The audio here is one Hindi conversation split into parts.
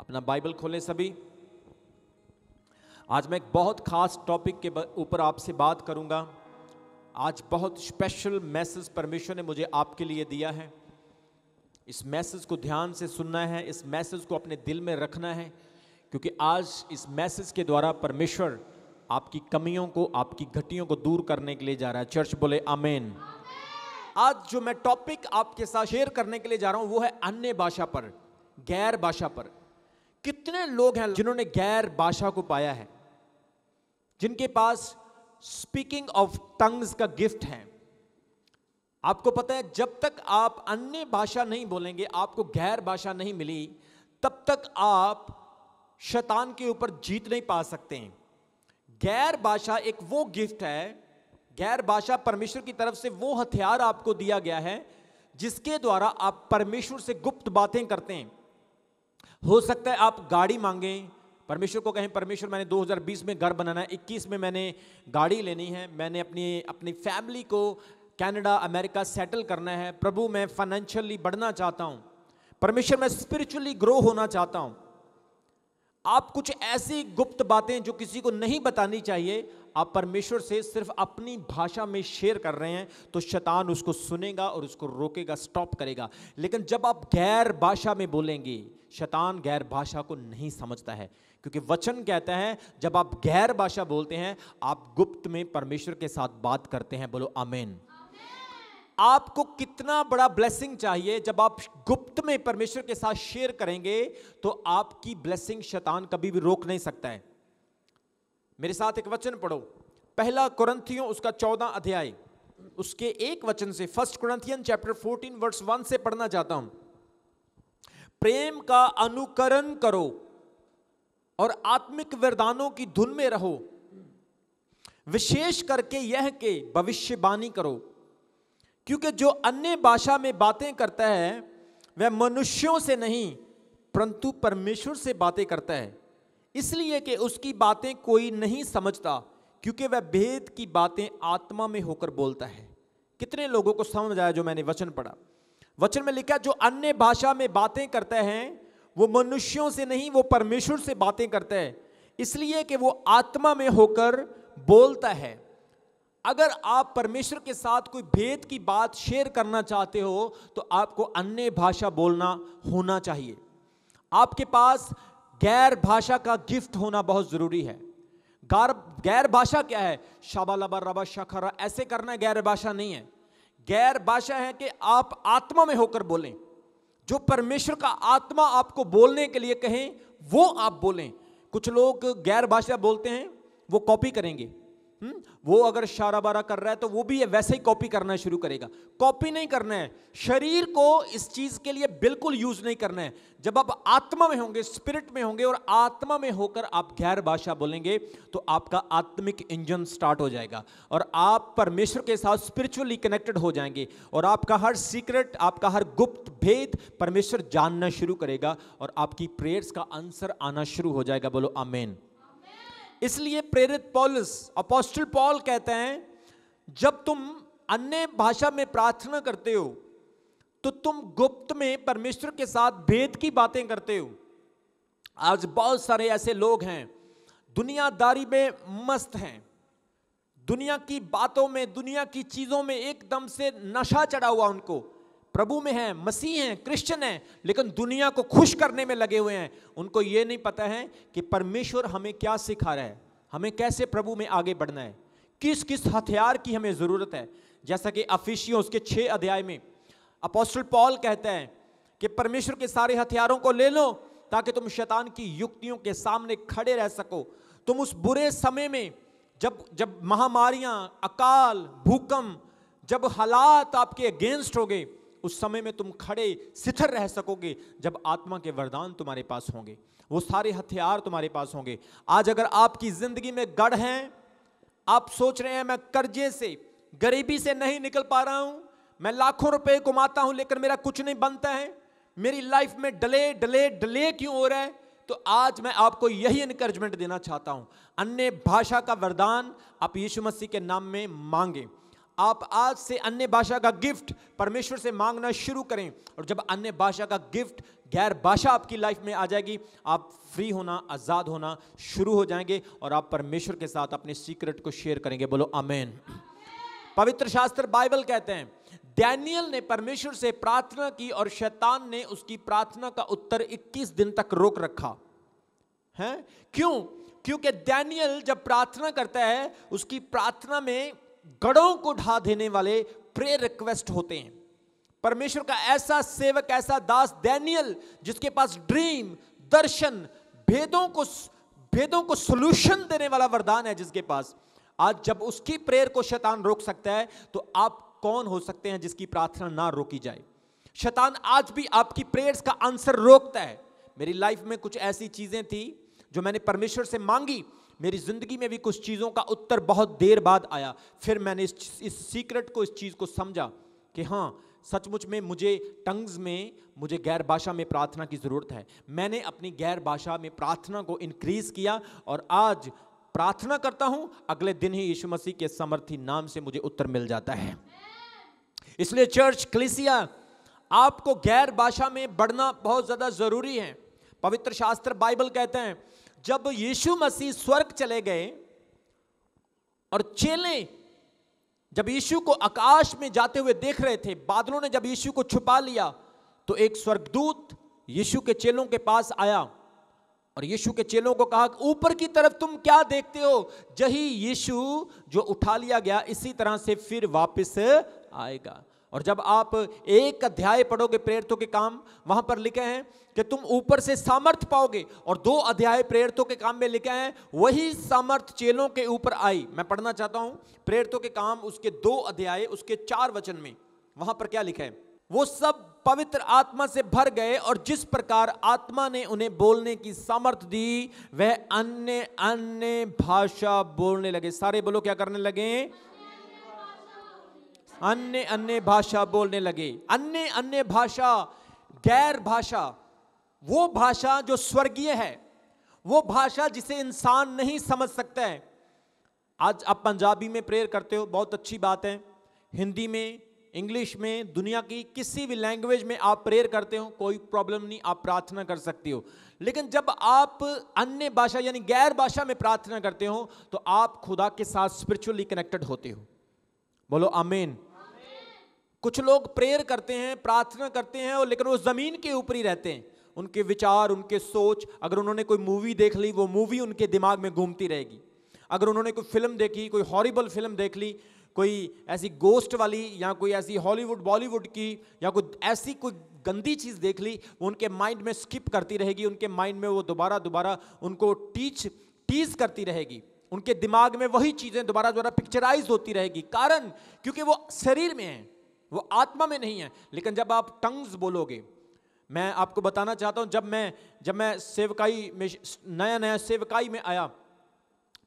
अपना बाइबल खोलें सभी आज मैं एक बहुत खास टॉपिक के ऊपर आपसे बात करूंगा आज बहुत स्पेशल मैसेज परमेश्वर ने मुझे आपके लिए दिया है इस मैसेज को ध्यान से सुनना है इस मैसेज को अपने दिल में रखना है क्योंकि आज इस मैसेज के द्वारा परमेश्वर आपकी कमियों को आपकी घटियों को दूर करने के लिए जा रहा है चर्च बोले आमेन आज जो मैं टॉपिक आपके साथ शेयर करने के लिए जा रहा हूं वो है अन्य भाषा पर गैर भाषा पर कितने लोग हैं जिन्होंने गैर भाषा को पाया है जिनके पास स्पीकिंग ऑफ टंग्स का गिफ्ट है आपको पता है जब तक आप अन्य भाषा नहीं बोलेंगे आपको गैर भाषा नहीं मिली तब तक आप शतान के ऊपर जीत नहीं पा सकते हैं गैर भाषा एक वो गिफ्ट है गैर भाषा परमेश्वर की तरफ से वो हथियार आपको दिया गया है जिसके द्वारा आप परमेश्वर से गुप्त बातें करते हैं हो सकता है आप गाड़ी मांगें परमेश्वर को कहें परमेश्वर मैंने 2020 में घर बनाना है इक्कीस में मैंने गाड़ी लेनी है मैंने अपनी अपनी फैमिली को कनाडा अमेरिका सेटल करना है प्रभु मैं फाइनेंशियली बढ़ना चाहता हूं परमेश्वर मैं स्पिरिचुअली ग्रो होना चाहता हूं आप कुछ ऐसी गुप्त बातें जो किसी को नहीं बतानी चाहिए आप परमेश्वर से सिर्फ अपनी भाषा में शेयर कर रहे हैं तो शैतान उसको सुनेगा और उसको रोकेगा स्टॉप करेगा लेकिन जब आप गैर भाषा में बोलेंगे शैतान गैर भाषा को नहीं समझता है क्योंकि वचन कहता है जब आप गैर भाषा बोलते हैं आप गुप्त में परमेश्वर के साथ बात करते हैं बोलो अमेन आपको कितना बड़ा ब्लेसिंग चाहिए जब आप गुप्त में परमेश्वर के साथ शेयर करेंगे तो आपकी ब्लेसिंग शैतान कभी भी रोक नहीं सकता है मेरे साथ एक वचन पढ़ो पहला कुरंथियों उसका चौदह अध्याय उसके एक वचन से first Corinthian chapter fourteen verse one से पढ़ना चाहता हूं प्रेम का अनुकरण करो और आत्मिक वरदानों की धुन में रहो विशेष करके यह के भविष्यवाणी करो क्योंकि जो अन्य भाषा में बातें करता है वह मनुष्यों से नहीं परंतु परमेश्वर से बातें करता है इसलिए कि उसकी बातें कोई नहीं समझता क्योंकि वह भेद की बातें आत्मा में होकर बोलता है कितने लोगों को समझ आया जो मैंने वचन पढ़ा वचन में लिखा जो अन्य भाषा में बातें करते है वो मनुष्यों से नहीं वो परमेश्वर से बातें करते हैं इसलिए कि वो आत्मा में होकर बोलता है अगर आप परमेश्वर के साथ कोई भेद की बात शेयर करना चाहते हो तो आपको अन्य भाषा बोलना होना चाहिए आपके पास गैर भाषा का गिफ्ट होना बहुत ज़रूरी है गार गैर भाषा क्या है शबा लबा रबा शखरा ऐसे करना गैर भाषा नहीं है गैर भाषा है कि आप आत्मा में होकर बोलें जो परमेश्वर का आत्मा आपको बोलने के लिए कहें वो आप बोलें कुछ लोग गैर भाषा बोलते हैं वो कॉपी करेंगे हुँ? हम्म? वो अगर शारा बारा कर रहा है तो वो भी वैसे ही कॉपी करना शुरू करेगा कॉपी नहीं करना है शरीर को इस चीज के लिए बिल्कुल यूज नहीं करना है जब आप आत्मा में होंगे स्पिरिट में होंगे और आत्मा में होकर आप गैर भाषा बोलेंगे तो आपका आत्मिक इंजन स्टार्ट हो जाएगा और आप परमेश्वर के साथ स्पिरिचुअली कनेक्टेड हो जाएंगे और आपका हर सीक्रेट आपका हर गुप्त भेद परमेश्वर जानना शुरू करेगा और आपकी प्रेयर्स का आंसर आना शुरू हो जाएगा बोलो आमेन इसलिए प्रेरित पॉलिस अपोस्टल पॉल कहते हैं जब तुम अन्य भाषा में प्रार्थना करते हो तो तुम गुप्त में परमेश्वर के साथ भेद की बातें करते हो आज बहुत सारे ऐसे लोग हैं दुनियादारी में मस्त हैं दुनिया की बातों में दुनिया की चीज़ों में एकदम से नशा चढ़ा हुआ उनको प्रभु में हैं मसीह हैं क्रिश्चियन हैं लेकिन दुनिया को खुश करने में लगे हुए हैं उनको ये नहीं पता है कि परमेश्वर हमें क्या सिखा रहा है हमें कैसे प्रभु में आगे बढ़ना है किस किस हथियार की हमें ज़रूरत है जैसा कि अफिशियो उसके छः अध्याय में अपोस्टल पॉल कहते है कि परमेश्वर के सारे हथियारों को ले लो ताकि तुम शैतान की युक्तियों के सामने खड़े रह सको तुम उस बुरे समय में जब जब महामारियां अकाल भूकंप जब हालात आपके अगेंस्ट हो गए उस समय में तुम खड़े सिथर रह सकोगे जब आत्मा के वरदान तुम्हारे पास होंगे वो सारे हथियार तुम्हारे पास होंगे आज अगर आपकी जिंदगी में गढ़ हैं आप सोच रहे हैं मैं कर्जे से गरीबी से नहीं निकल पा रहा हूं मैं लाखों रुपए कमाता हूं लेकिन मेरा कुछ नहीं बनता है मेरी लाइफ में डले डले डले क्यों हो रहा है तो आज मैं आपको यही इनकरेजमेंट देना चाहता हूं अन्य भाषा का वरदान आप यीशु मसीह के नाम में मांगें आप आज से अन्य भाषा का गिफ्ट परमेश्वर से मांगना शुरू करें और जब अन्य भाषा का गिफ्ट गैर भाषा आपकी लाइफ में आ जाएगी आप फ्री होना आज़ाद होना शुरू हो जाएंगे और आप परमेश्वर के साथ अपने सीक्रेट को शेयर करेंगे बोलो अमेन पवित्र शास्त्र बाइबल कहते हैं डैनियल ने परमेश्वर से प्रार्थना की और शैतान ने उसकी प्रार्थना का उत्तर 21 दिन तक रोक रखा है क्यों क्योंकि डैनियल जब प्रार्थना करता है उसकी प्रार्थना में गढ़ों को ढा देने वाले प्रे रिक्वेस्ट होते हैं परमेश्वर का ऐसा सेवक ऐसा दास डैनियल जिसके पास ड्रीम दर्शन भेदों को भेदों को सोल्यूशन देने वाला वरदान है जिसके पास आज जब उसकी प्रेयर को शैतान रोक सकता है तो आप कौन हो सकते हैं जिसकी प्रार्थना ना रोकी जाए शैतान आज भी आपकी प्रेयर्स का आंसर रोकता है मेरी लाइफ में कुछ ऐसी चीजें थी जो मैंने परमेश्वर से मांगी मेरी ज़िंदगी में भी कुछ चीज़ों का उत्तर बहुत देर बाद आया फिर मैंने इस, इस सीक्रेट को इस चीज़ को समझा कि हाँ सचमुच में मुझे टंग्स में मुझे गैर भाषा में प्रार्थना की ज़रूरत है मैंने अपनी गैर भाषा में प्रार्थना को इनक्रीज़ किया और आज प्रार्थना करता हूँ अगले दिन ही यीशु मसीह के समर्थी नाम से मुझे उत्तर मिल जाता है इसलिए चर्च क्लिसिया आपको गैर भाषा में बढ़ना बहुत ज़्यादा ज़रूरी है पवित्र शास्त्र बाइबल कहते हैं जब यीशु मसीह स्वर्ग चले गए और चेले जब यीशु को आकाश में जाते हुए देख रहे थे बादलों ने जब यीशु को छुपा लिया तो एक स्वर्गदूत यीशु के चेलों के पास आया और यीशु के चेलों को कहा ऊपर की तरफ तुम क्या देखते हो जही यीशु जो उठा लिया गया इसी तरह से फिर वापस आएगा और जब आप एक अध्याय पढ़ोगे प्रेरितों के काम वहां पर लिखे हैं कि तुम ऊपर से सामर्थ पाओगे और दो अध्याय प्रेरितों के काम में लिखे हैं वही सामर्थ चेलों के ऊपर आई मैं पढ़ना चाहता हूं प्रेरितों के काम उसके दो अध्याय उसके चार वचन में वहां पर क्या लिखा है वो सब पवित्र आत्मा से भर गए और जिस प्रकार आत्मा ने उन्हें बोलने की सामर्थ दी वह अन्य अन्य भाषा बोलने लगे सारे बोलो क्या करने लगे अन्य अन्य भाषा बोलने लगे अन्य अन्य भाषा गैर भाषा वो भाषा जो स्वर्गीय है वो भाषा जिसे इंसान नहीं समझ सकते हैं आज आप पंजाबी में प्रेयर करते हो बहुत अच्छी बात है हिंदी में इंग्लिश में दुनिया की किसी भी लैंग्वेज में आप प्रेयर करते हो कोई प्रॉब्लम नहीं आप प्रार्थना कर सकते हो लेकिन जब आप अन्य भाषा यानी गैर भाषा में प्रार्थना करते हो तो आप खुदा के साथ स्पिरिचुअली कनेक्टेड होते हो बोलो अमेन कुछ लोग प्रेयर करते हैं प्रार्थना करते हैं और लेकिन वो ज़मीन के ऊपर ही रहते हैं उनके विचार उनके सोच अगर उन्होंने कोई मूवी देख ली वो मूवी उनके दिमाग में घूमती रहेगी अगर उन्होंने कोई फिल्म देखी कोई हॉरिबल फिल्म देख ली कोई ऐसी गोस्ट वाली या कोई ऐसी हॉलीवुड बॉलीवुड की या कोई ऐसी कोई गंदी चीज़ देख ली वो उनके माइंड में स्किप करती रहेगी उनके माइंड में वो दोबारा दोबारा उनको टीच टीज करती रहेगी उनके दिमाग में वही चीज़ें दोबारा दोबारा पिक्चराइज होती रहेगी कारण क्योंकि वो शरीर में है वो आत्मा में नहीं है लेकिन जब आप टंग्स बोलोगे मैं आपको बताना चाहता हूँ जब मैं जब मैं सेवकाई में नया नया सेवकाई में आया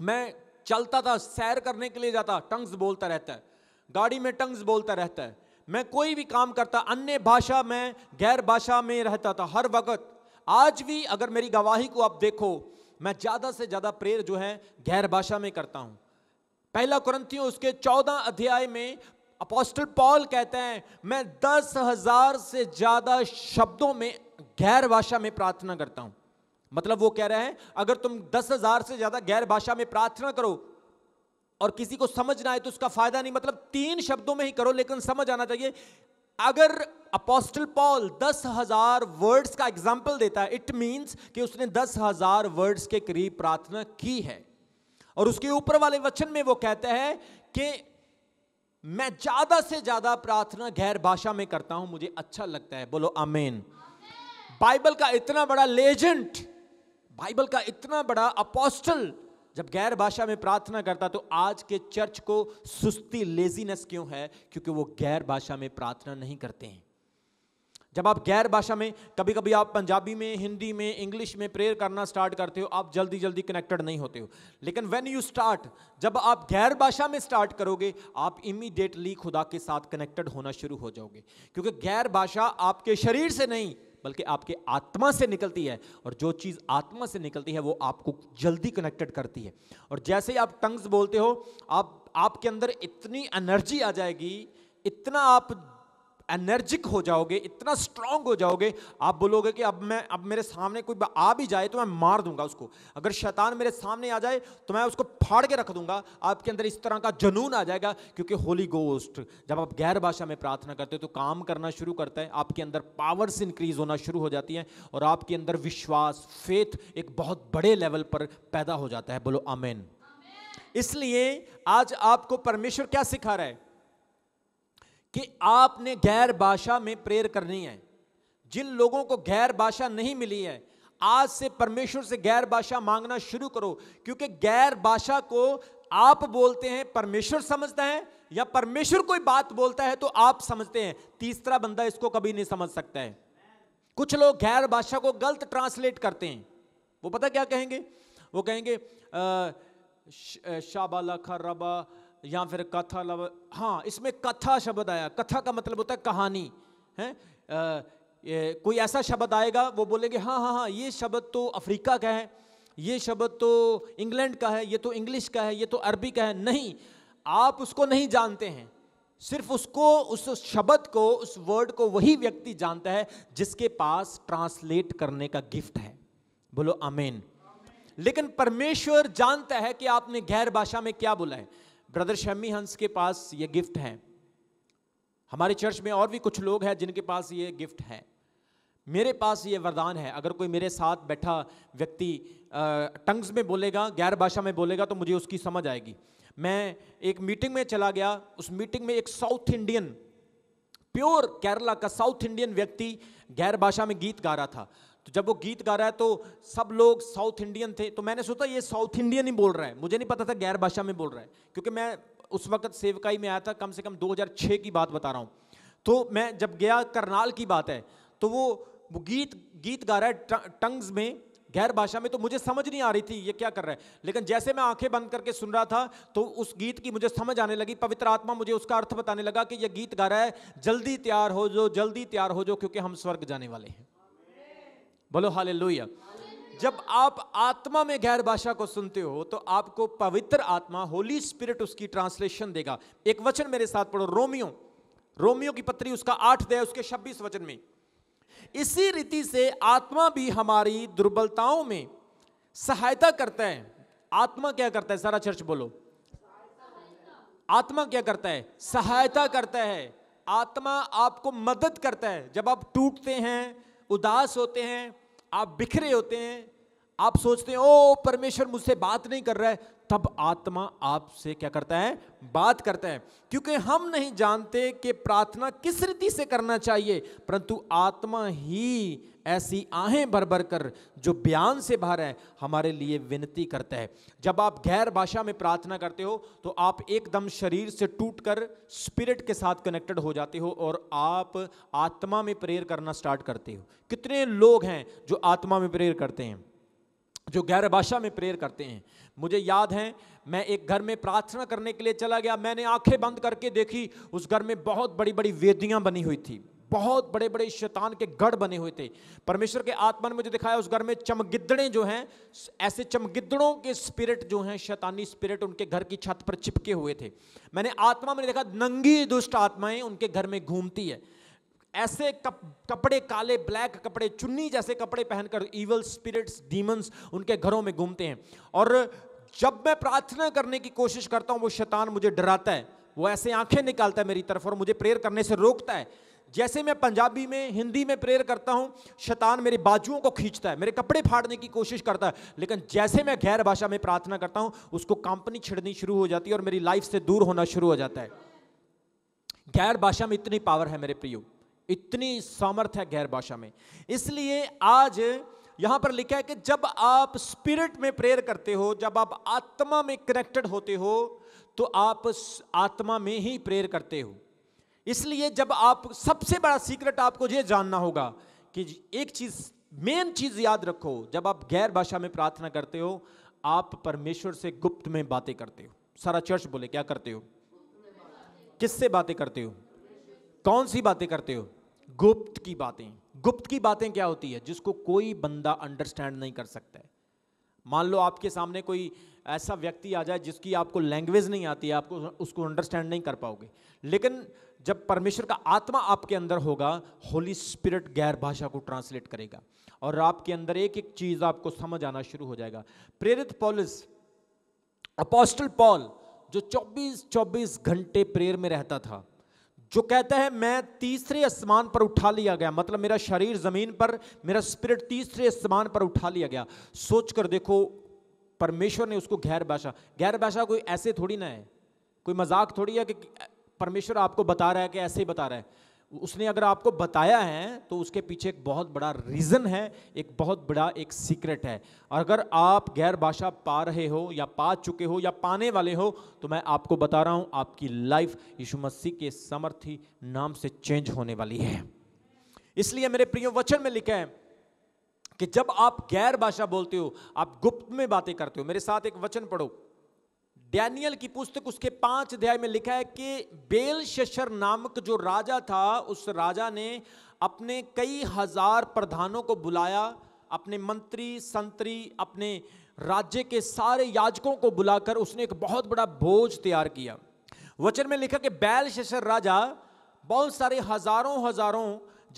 मैं चलता था सैर करने के लिए जाता टंग्स बोलता रहता है गाड़ी में टंग्स बोलता रहता है मैं कोई भी काम करता अन्य भाषा में गैर भाषा में रहता था हर वक्त आज भी अगर मेरी गवाही को आप देखो मैं ज़्यादा से ज़्यादा प्रेर जो है गैर भाषा में करता हूँ पहला क्रंथियों उसके चौदह अध्याय में अपोस्टल पॉल कहते हैं मैं दस हजार से ज्यादा शब्दों में गैर भाषा में प्रार्थना करता हूं मतलब वो कह रहे हैं अगर तुम दस हजार से ज्यादा गैर भाषा में प्रार्थना करो और किसी को समझ ना आए तो उसका फायदा नहीं मतलब तीन शब्दों में ही करो लेकिन समझ आना चाहिए अगर अपोस्टल पॉल दस हजार वर्ड्स का एग्जाम्पल देता है इट मीन्स कि उसने दस हजार वर्ड्स के करीब प्रार्थना की है और उसके ऊपर वाले वचन में वो कहते हैं कि मैं ज्यादा से ज्यादा प्रार्थना गैर भाषा में करता हूं मुझे अच्छा लगता है बोलो अमेन बाइबल का इतना बड़ा लेजेंड बाइबल का इतना बड़ा अपोस्टल जब गैर भाषा में प्रार्थना करता तो आज के चर्च को सुस्ती लेजीनेस क्यों है क्योंकि वो गैर भाषा में प्रार्थना नहीं करते हैं जब आप गैर भाषा में कभी कभी आप पंजाबी में हिंदी में इंग्लिश में प्रेयर करना स्टार्ट करते हो आप जल्दी जल्दी कनेक्टेड नहीं होते हो लेकिन व्हेन यू स्टार्ट जब आप गैर भाषा में स्टार्ट करोगे आप इमीडिएटली खुदा के साथ कनेक्टेड होना शुरू हो जाओगे क्योंकि गैर भाषा आपके शरीर से नहीं बल्कि आपके आत्मा से निकलती है और जो चीज़ आत्मा से निकलती है वो आपको जल्दी कनेक्टेड करती है और जैसे ही आप टंग्स बोलते हो आप आपके अंदर इतनी एनर्जी आ जाएगी इतना आप एनर्जिक हो जाओगे इतना स्ट्रांग हो जाओगे आप बोलोगे कि अब मैं अब मेरे सामने कोई आ भी जाए तो मैं मार दूंगा उसको अगर शैतान मेरे सामने आ जाए तो मैं उसको फाड़ के रख दूंगा आपके अंदर इस तरह का जनून आ जाएगा क्योंकि होली गोस्ट जब आप गैर भाषा में प्रार्थना करते हो तो काम करना शुरू करता है आपके अंदर पावर्स इंक्रीज होना शुरू हो जाती है और आपके अंदर विश्वास फेथ एक बहुत बड़े लेवल पर पैदा हो जाता है बोलो अमेन इसलिए आज आपको परमेश्वर क्या सिखा रहा है कि आपने गैर भाषा में प्रेयर करनी है जिन लोगों को गैर भाषा नहीं मिली है आज से परमेश्वर से गैर भाषा मांगना शुरू करो क्योंकि गैर भाषा को आप बोलते हैं परमेश्वर समझता है या परमेश्वर कोई बात बोलता है तो आप समझते हैं तीसरा बंदा इसको कभी नहीं समझ सकता है कुछ लोग गैर भाषा को गलत ट्रांसलेट करते हैं वो पता क्या कहेंगे वो कहेंगे शाबाला खर्रबा या फिर कथा लव हाँ इसमें कथा शब्द आया कथा का मतलब होता है कहानी है आ, कोई ऐसा शब्द आएगा वो बोलेंगे हाँ हाँ हाँ ये शब्द तो अफ्रीका का है ये शब्द तो इंग्लैंड का है ये तो इंग्लिश का है ये तो अरबी का है नहीं आप उसको नहीं जानते हैं सिर्फ उसको उस शब्द को उस वर्ड को वही व्यक्ति जानता है जिसके पास ट्रांसलेट करने का गिफ्ट है बोलो अमेन लेकिन परमेश्वर जानता है कि आपने गैर भाषा में क्या बोला है ब्रदर शम्मी हंस के पास ये गिफ्ट हैं हमारे चर्च में और भी कुछ लोग हैं जिनके पास ये गिफ्ट हैं मेरे पास ये वरदान है अगर कोई मेरे साथ बैठा व्यक्ति टंग्स में बोलेगा गैर भाषा में बोलेगा तो मुझे उसकी समझ आएगी मैं एक मीटिंग में चला गया उस मीटिंग में एक साउथ इंडियन प्योर केरला का साउथ इंडियन व्यक्ति गैर भाषा में गीत गा रहा था तो जब वो गीत गा रहा है तो सब लोग साउथ इंडियन थे तो मैंने सोचा ये साउथ इंडियन ही बोल रहा है मुझे नहीं पता था गैर भाषा में बोल रहा है क्योंकि मैं उस वक्त सेवकाई में आया था कम से कम 2006 की बात बता रहा हूँ तो मैं जब गया करनाल की बात है तो वो गीत गीत गा रहा है टंग्स में गैर भाषा में तो मुझे समझ नहीं आ रही थी ये क्या कर रहा है लेकिन जैसे मैं आंखें बंद करके सुन रहा था तो उस गीत की मुझे समझ आने लगी पवित्र आत्मा मुझे उसका अर्थ बताने लगा कि यह गीत गा रहा है जल्दी तैयार हो जो जल्दी तैयार हो जो क्योंकि हम स्वर्ग जाने वाले हैं बोलो हाल जब आप आत्मा में गैर भाषा को सुनते हो तो आपको पवित्र आत्मा होली स्पिरिट उसकी ट्रांसलेशन देगा एक वचन मेरे साथ पढ़ो रोमियो रोमियो की पत्री उसका आठ दे उसके छब्बीस वचन में इसी रीति से आत्मा भी हमारी दुर्बलताओं में सहायता करता है आत्मा क्या करता है सारा चर्च बोलो आत्मा क्या करता है सहायता करता है आत्मा आपको मदद करता है जब आप टूटते हैं उदास होते हैं आप बिखरे होते हैं आप सोचते हैं ओ परमेश्वर मुझसे बात नहीं कर रहा है तब आत्मा आपसे क्या करता है बात करता है क्योंकि हम नहीं जानते कि प्रार्थना किस रीति से करना चाहिए परंतु आत्मा ही ऐसी आहें भर भर कर जो बयान से बाहर है हमारे लिए विनती करता है जब आप गैर भाषा में प्रार्थना करते हो तो आप एकदम शरीर से टूट कर स्पिरिट के साथ कनेक्टेड हो जाते हो और आप आत्मा में प्रेयर करना स्टार्ट करते हो कितने लोग हैं जो आत्मा में प्रेयर करते हैं जो गैर भाषा में प्रेयर करते हैं मुझे याद है मैं एक घर में प्रार्थना करने के लिए चला गया मैंने आंखें बंद करके देखी उस घर में बहुत बड़ी बड़ी वेदियाँ बनी हुई थी बहुत बड़े बड़े शैतान के गढ़ बने हुए थे परमेश्वर के आत्मा ने मुझे दिखाया उस घर में चमगिद्दड़ें जो हैं ऐसे चमगिद्दड़ों के स्पिरिट जो हैं शैतानी स्पिरिट उनके घर की छत पर चिपके हुए थे मैंने आत्मा में देखा नंगी दुष्ट आत्माएं उनके घर में घूमती है ऐसे कप, कपड़े काले ब्लैक कपड़े चुन्नी जैसे कपड़े पहनकर ईवल स्पिरिट्स डीमंस उनके घरों में घूमते हैं और जब मैं प्रार्थना करने की कोशिश करता हूं वो शैतान मुझे डराता है वो ऐसे आंखें निकालता है मेरी तरफ और मुझे प्रेयर करने से रोकता है जैसे मैं पंजाबी में हिंदी में प्रेयर करता हूँ शैतान मेरे बाजुओं को खींचता है मेरे कपड़े फाड़ने की कोशिश करता है लेकिन जैसे मैं गैर भाषा में प्रार्थना करता हूँ उसको कंपनी छिड़नी शुरू हो जाती है और मेरी लाइफ से दूर होना शुरू हो जाता है गैर भाषा में इतनी पावर है मेरे प्रियो इतनी सामर्थ्य है गैर भाषा में इसलिए आज यहां पर लिखा है कि जब आप स्पिरिट में प्रेयर करते हो जब आप आत्मा में कनेक्टेड होते हो तो आप आत्मा में ही प्रेयर करते हो इसलिए जब आप सबसे बड़ा सीक्रेट आपको ये जानना होगा कि एक चीज़ मेन चीज़ याद रखो जब आप गैर भाषा में प्रार्थना करते हो आप परमेश्वर से गुप्त में बातें करते हो सारा चर्च बोले क्या करते हो किससे बातें करते हो कौन सी बातें करते हो गुप्त की बातें गुप्त की बातें क्या होती है जिसको कोई बंदा अंडरस्टैंड नहीं कर सकता है मान लो आपके सामने कोई ऐसा व्यक्ति आ जाए जिसकी आपको लैंग्वेज नहीं आती है आपको उसको अंडरस्टैंड नहीं कर पाओगे लेकिन जब परमेश्वर का आत्मा आपके अंदर होगा होली स्पिरिट गैर भाषा को ट्रांसलेट करेगा और आपके अंदर एक एक चीज आपको समझ आना शुरू हो जाएगा प्रेरित पॉलिस अपोस्टल पॉल जो 24 24 घंटे प्रेयर में रहता था जो कहता है मैं तीसरे आसमान पर उठा लिया गया मतलब मेरा शरीर जमीन पर मेरा स्पिरिट तीसरे आसमान पर उठा लिया गया सोच कर देखो परमेश्वर ने उसको गैर भाषा गैर भाषा कोई ऐसे थोड़ी ना है कोई मजाक थोड़ी है कि परमेश्वर आपको बता रहा है कि ऐसे ही बता रहा है उसने अगर आपको बताया है तो उसके पीछे एक बहुत बड़ा रीज़न है एक बहुत बड़ा एक सीक्रेट है और अगर आप गैर भाषा पा रहे हो या पा चुके हो या पाने वाले हो तो मैं आपको बता रहा हूँ आपकी लाइफ यीशु मसीह के समर्थी नाम से चेंज होने वाली है इसलिए मेरे प्रिय वचन में लिखा है कि जब आप गैर भाषा बोलते हो आप गुप्त में बातें करते हो मेरे साथ एक वचन पढ़ो डैनियल की पुस्तक उसके पांच अध्याय में लिखा है कि बेल शशर नामक जो राजा था उस राजा ने अपने कई हजार प्रधानों को बुलाया अपने मंत्री संतरी अपने राज्य के सारे याजकों को बुलाकर उसने एक बहुत बड़ा भोज तैयार किया वचन में लिखा कि बैल शशर राजा बहुत सारे हजारों हजारों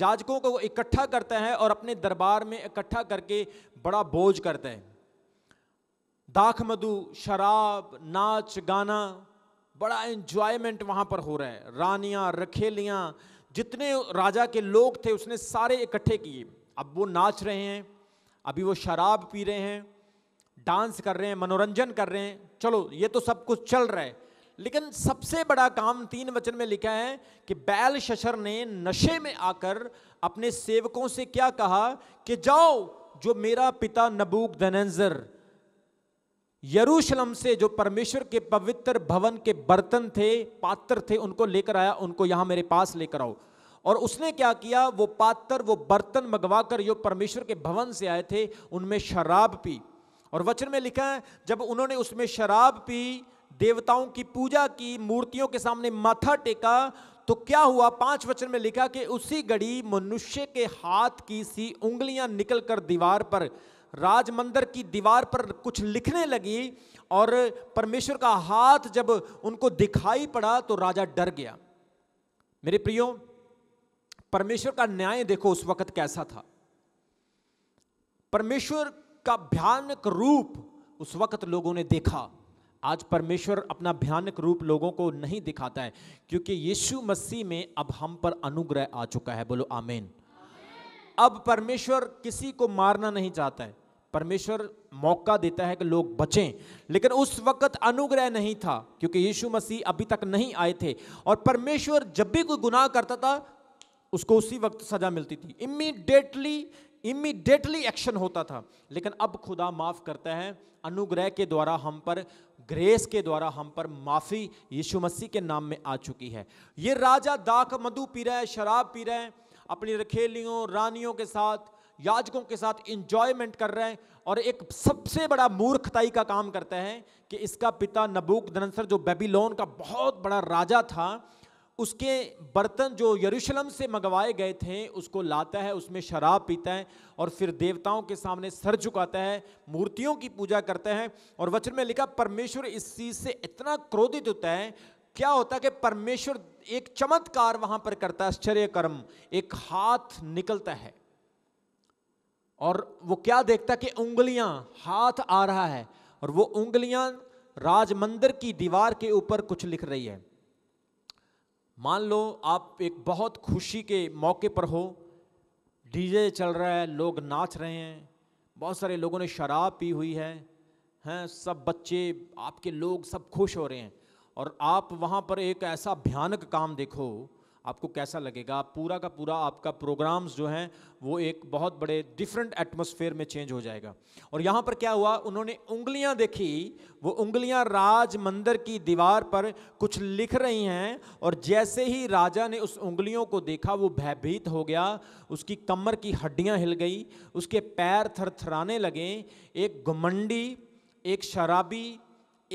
याजकों को इकट्ठा करता है और अपने दरबार में इकट्ठा करके बड़ा बोझ करता है दाख मधु शराब नाच गाना बड़ा इन्जॉयमेंट वहाँ पर हो रहा है रानियाँ रखेलियाँ जितने राजा के लोग थे उसने सारे इकट्ठे किए अब वो नाच रहे हैं अभी वो शराब पी रहे हैं डांस कर रहे हैं मनोरंजन कर रहे हैं चलो ये तो सब कुछ चल रहा है लेकिन सबसे बड़ा काम तीन वचन में लिखा है कि बैल शशर ने नशे में आकर अपने सेवकों से क्या कहा कि जाओ जो मेरा पिता नबूक धनंजर यरूशलम से जो परमेश्वर के पवित्र भवन के बर्तन थे पात्र थे उनको लेकर आया उनको यहां मेरे पास लेकर आओ और उसने क्या किया वो पात्र वो बर्तन मंगवा कर जो परमेश्वर के भवन से आए थे उनमें शराब पी और वचन में लिखा है जब उन्होंने उसमें शराब पी देवताओं की पूजा की मूर्तियों के सामने माथा टेका तो क्या हुआ पांच वचन में लिखा कि उसी घड़ी मनुष्य के हाथ की सी उंगलियां निकलकर दीवार पर मंदिर की दीवार पर कुछ लिखने लगी और परमेश्वर का हाथ जब उनको दिखाई पड़ा तो राजा डर गया मेरे प्रियो परमेश्वर का न्याय देखो उस वक्त कैसा था परमेश्वर का भयानक रूप उस वक्त लोगों ने देखा आज परमेश्वर अपना भयानक रूप लोगों को नहीं दिखाता है क्योंकि यीशु मसीह में अब हम पर अनुग्रह आ चुका है बोलो आमेन अब परमेश्वर किसी को मारना नहीं चाहता है परमेश्वर मौका देता है कि लोग बचें लेकिन उस वक्त अनुग्रह नहीं था क्योंकि यीशु मसीह अभी तक नहीं आए थे और परमेश्वर जब भी कोई गुनाह करता था उसको उसी वक्त सजा मिलती थी इमीडिएटली इमीडिएटली एक्शन होता था लेकिन अब खुदा माफ़ करता है अनुग्रह के द्वारा हम पर ग्रेस के द्वारा हम पर माफ़ी यीशु मसीह के नाम में आ चुकी है ये राजा दाख मधु पी रहा है शराब पी रहे हैं अपनी रखेलियों रानियों के साथ याजकों के साथ इंजॉयमेंट कर रहे हैं और एक सबसे बड़ा मूर्खताई का काम करते हैं कि इसका पिता नबूक धनसर जो बेबीलोन का बहुत बड़ा राजा था उसके बर्तन जो यरूशलेम से मंगवाए गए थे उसको लाता है उसमें शराब पीता है और फिर देवताओं के सामने सर झुकाता है मूर्तियों की पूजा करता है और वचन में लिखा परमेश्वर इस चीज़ से इतना क्रोधित होता है क्या होता है कि परमेश्वर एक चमत्कार वहां पर करता है आश्चर्य कर्म एक हाथ निकलता है और वो क्या देखता कि उंगलियां हाथ आ रहा है और वो उंगलियां राज मंदिर की दीवार के ऊपर कुछ लिख रही है मान लो आप एक बहुत खुशी के मौके पर हो डीजे चल रहा है लोग नाच रहे हैं बहुत सारे लोगों ने शराब पी हुई है हैं सब बच्चे आपके लोग सब खुश हो रहे हैं और आप वहाँ पर एक ऐसा भयानक काम देखो आपको कैसा लगेगा पूरा का पूरा आपका प्रोग्राम्स जो हैं वो एक बहुत बड़े डिफरेंट एटमोसफेयर में चेंज हो जाएगा और यहाँ पर क्या हुआ उन्होंने उंगलियाँ देखी वो उंगलियाँ राज मंदिर की दीवार पर कुछ लिख रही हैं और जैसे ही राजा ने उस उंगलियों को देखा वो भयभीत हो गया उसकी कमर की हड्डियाँ हिल गई उसके पैर थरथराने लगे एक घमंडी एक शराबी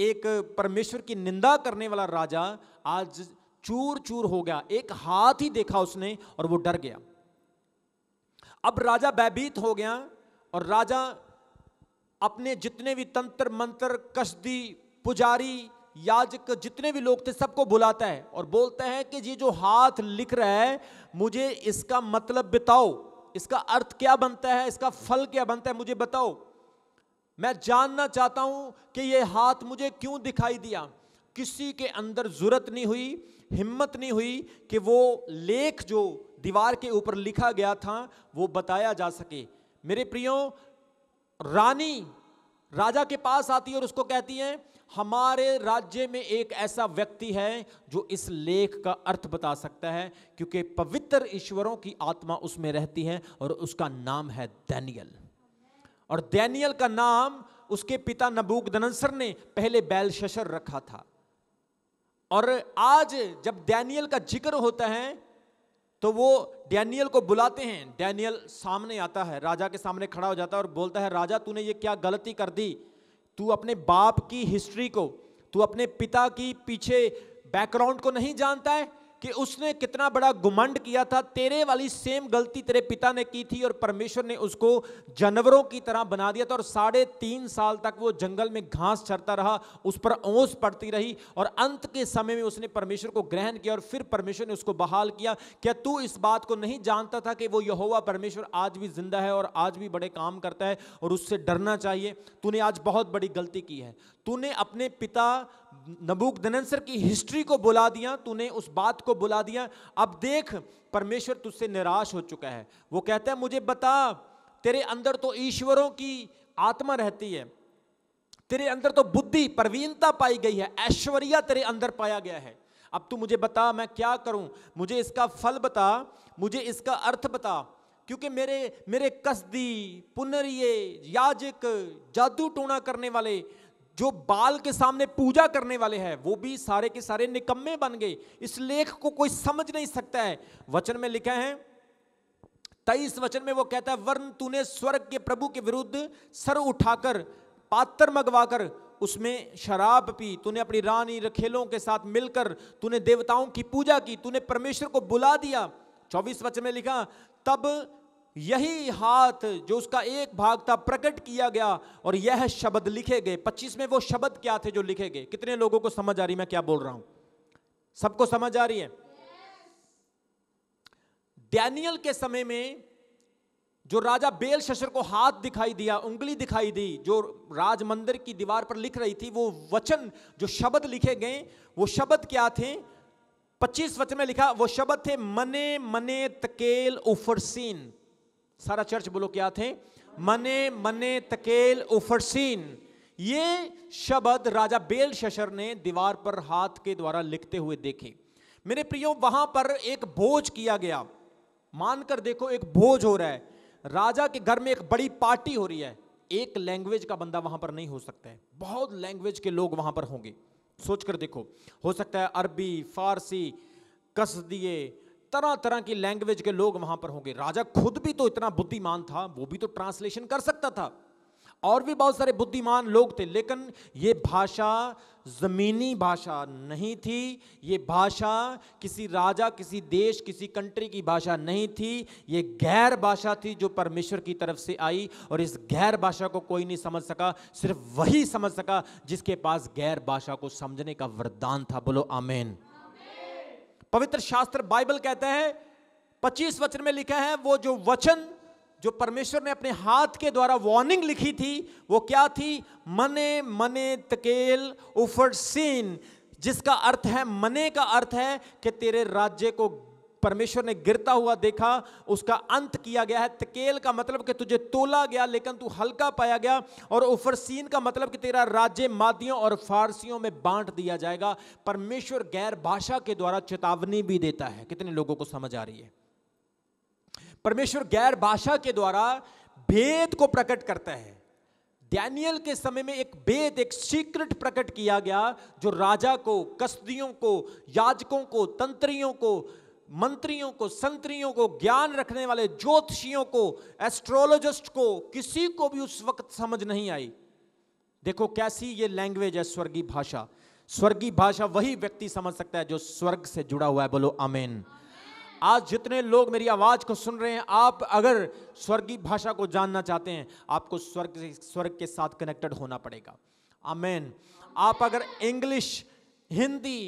एक परमेश्वर की निंदा करने वाला राजा आज चूर चूर हो गया एक हाथ ही देखा उसने और वो डर गया अब राजा भयभीत हो गया और राजा अपने जितने भी तंत्र मंत्र कसदी पुजारी याजक जितने भी लोग थे सबको बुलाता है और बोलता है कि ये जो हाथ लिख रहा है मुझे इसका मतलब बताओ इसका अर्थ क्या बनता है इसका फल क्या बनता है मुझे बताओ मैं जानना चाहता हूं कि ये हाथ मुझे क्यों दिखाई दिया किसी के अंदर जरूरत नहीं हुई हिम्मत नहीं हुई कि वो लेख जो दीवार के ऊपर लिखा गया था वो बताया जा सके मेरे प्रियो रानी राजा के पास आती है और उसको कहती है हमारे राज्य में एक ऐसा व्यक्ति है जो इस लेख का अर्थ बता सकता है क्योंकि पवित्र ईश्वरों की आत्मा उसमें रहती है और उसका नाम है दैनियल और दैनियल का नाम उसके पिता नबूक ने पहले बैल शशर रखा था और आज जब डैनियल का जिक्र होता है तो वो डैनियल को बुलाते हैं डैनियल सामने आता है राजा के सामने खड़ा हो जाता है और बोलता है राजा तूने ये क्या गलती कर दी तू अपने बाप की हिस्ट्री को तू अपने पिता की पीछे बैकग्राउंड को नहीं जानता है कि उसने कितना बड़ा घुमंड किया था तेरे वाली सेम गलती तेरे पिता ने की थी और परमेश्वर ने उसको जानवरों की तरह बना दिया था और साढ़े तीन साल तक वो जंगल में घास चरता रहा उस पर ओस पड़ती रही और अंत के समय में उसने परमेश्वर को ग्रहण किया और फिर परमेश्वर ने उसको बहाल किया क्या तू इस बात को नहीं जानता था कि वो यहोवा परमेश्वर आज भी जिंदा है और आज भी बड़े काम करता है और उससे डरना चाहिए तूने आज बहुत बड़ी गलती की है तूने अपने पिता नबूक दनंसर की हिस्ट्री को बुला दिया तूने उस बात को बुला दिया अब देख परमेश्वर तुझसे निराश हो चुका है वो कहता है मुझे बता तेरे अंदर तो ईश्वरों की आत्मा रहती है तेरे अंदर तो बुद्धि प्रवीणता पाई गई है ऐश्वर्या तेरे अंदर पाया गया है अब तू मुझे बता मैं क्या करूं मुझे इसका फल बता मुझे इसका अर्थ बता क्योंकि मेरे मेरे कसदी पुनरिये याजक जादू टोना करने वाले जो बाल के सामने पूजा करने वाले हैं वो भी सारे के सारे निकम्मे बन गए इस लेख को कोई समझ नहीं सकता है वचन में लिखा है तेईस वचन में वो कहता है वर्ण तूने स्वर्ग के प्रभु के विरुद्ध सर उठाकर पात्र मगवाकर उसमें शराब पी तूने अपनी रानी रखेलों के साथ मिलकर तूने देवताओं की पूजा की तूने परमेश्वर को बुला दिया चौबीस वचन में लिखा तब यही हाथ जो उसका एक भाग था प्रकट किया गया और यह शब्द लिखे गए पच्चीस में वो शब्द क्या थे जो लिखे गए कितने लोगों को समझ आ रही मैं क्या बोल रहा हूं सबको समझ आ रही है डैनियल के समय में जो राजा बेल शशर को हाथ दिखाई दिया उंगली दिखाई दी जो राज मंदिर की दीवार पर लिख रही थी वो वचन जो शब्द लिखे गए वो शब्द क्या थे पच्चीस वचन में लिखा वो शब्द थे मने मने तकेल उफरसीन सारा चर्च बोलो क्या थे मने मने तकेल उफरसीन ये शब्द राजा बेल शशर ने दीवार पर हाथ के द्वारा लिखते हुए देखे मेरे प्रियो वहां पर एक भोज किया गया मानकर देखो एक भोज हो रहा है राजा के घर में एक बड़ी पार्टी हो रही है एक लैंग्वेज का बंदा वहां पर नहीं हो सकता है बहुत लैंग्वेज के लोग वहां पर होंगे सोचकर देखो हो सकता है अरबी फारसी कसदिए तरह तरह की लैंग्वेज के लोग वहां पर होंगे राजा खुद भी तो इतना बुद्धिमान था वो भी तो ट्रांसलेशन कर सकता था और भी बहुत सारे बुद्धिमान लोग थे लेकिन ये भाषा ज़मीनी भाषा नहीं थी ये भाषा किसी राजा किसी देश किसी कंट्री की भाषा नहीं थी ये गैर भाषा थी जो परमेश्वर की तरफ से आई और इस गैर भाषा को कोई नहीं समझ सका सिर्फ वही समझ सका जिसके पास गैर भाषा को समझने का वरदान था बोलो आमेन पवित्र शास्त्र बाइबल कहते हैं पच्चीस वचन में लिखा है वो जो वचन जो परमेश्वर ने अपने हाथ के द्वारा वार्निंग लिखी थी वो क्या थी मने मने तकेल उफर सीन जिसका अर्थ है मने का अर्थ है कि तेरे राज्य को परमेश्वर ने गिरता हुआ देखा उसका अंत किया गया है तकेल का मतलब कि तुझे तोला गया लेकिन तू हल्का पाया गया और उफरसीन का मतलब कि तेरा राज्य मादियों और फारसियों में बांट दिया जाएगा परमेश्वर गैर भाषा के द्वारा चेतावनी भी देता है कितने लोगों को समझ आ रही है परमेश्वर गैर भाषा के द्वारा भेद को प्रकट करता है डैनियल के समय में एक भेद एक सीक्रेट प्रकट किया गया जो राजा को कस्तियों को याजकों को तंत्रियों को मंत्रियों को संतरियों को ज्ञान रखने वाले ज्योतिषियों को एस्ट्रोलॉजिस्ट को किसी को भी उस वक्त समझ नहीं आई देखो कैसी ये लैंग्वेज है स्वर्गीय भाषा स्वर्गीय भाषा वही व्यक्ति समझ सकता है जो स्वर्ग से जुड़ा हुआ है बोलो अमेन आज जितने लोग मेरी आवाज को सुन रहे हैं आप अगर स्वर्गीय भाषा को जानना चाहते हैं आपको स्वर्ग स्वर्ग के साथ कनेक्टेड होना पड़ेगा अमेन आप अगर इंग्लिश हिंदी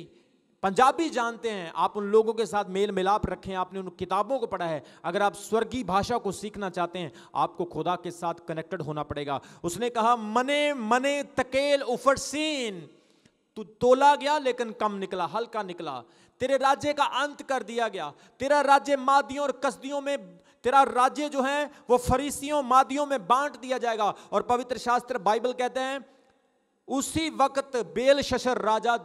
पंजाबी जानते हैं आप उन लोगों के साथ मेल मिलाप रखें आपने उन किताबों को पढ़ा है अगर आप स्वर्गीय भाषा को सीखना चाहते हैं आपको खुदा के साथ कनेक्टेड होना पड़ेगा उसने कहा मने मने तकेल उफरसीन तू तोला गया लेकिन कम निकला हल्का निकला तेरे राज्य का अंत कर दिया गया तेरा राज्य मादियों और कस्दियों में तेरा राज्य जो है वो फरीसियों मादियों में बांट दिया जाएगा और पवित्र शास्त्र बाइबल कहते हैं उसी वक्त बेल शशर राजा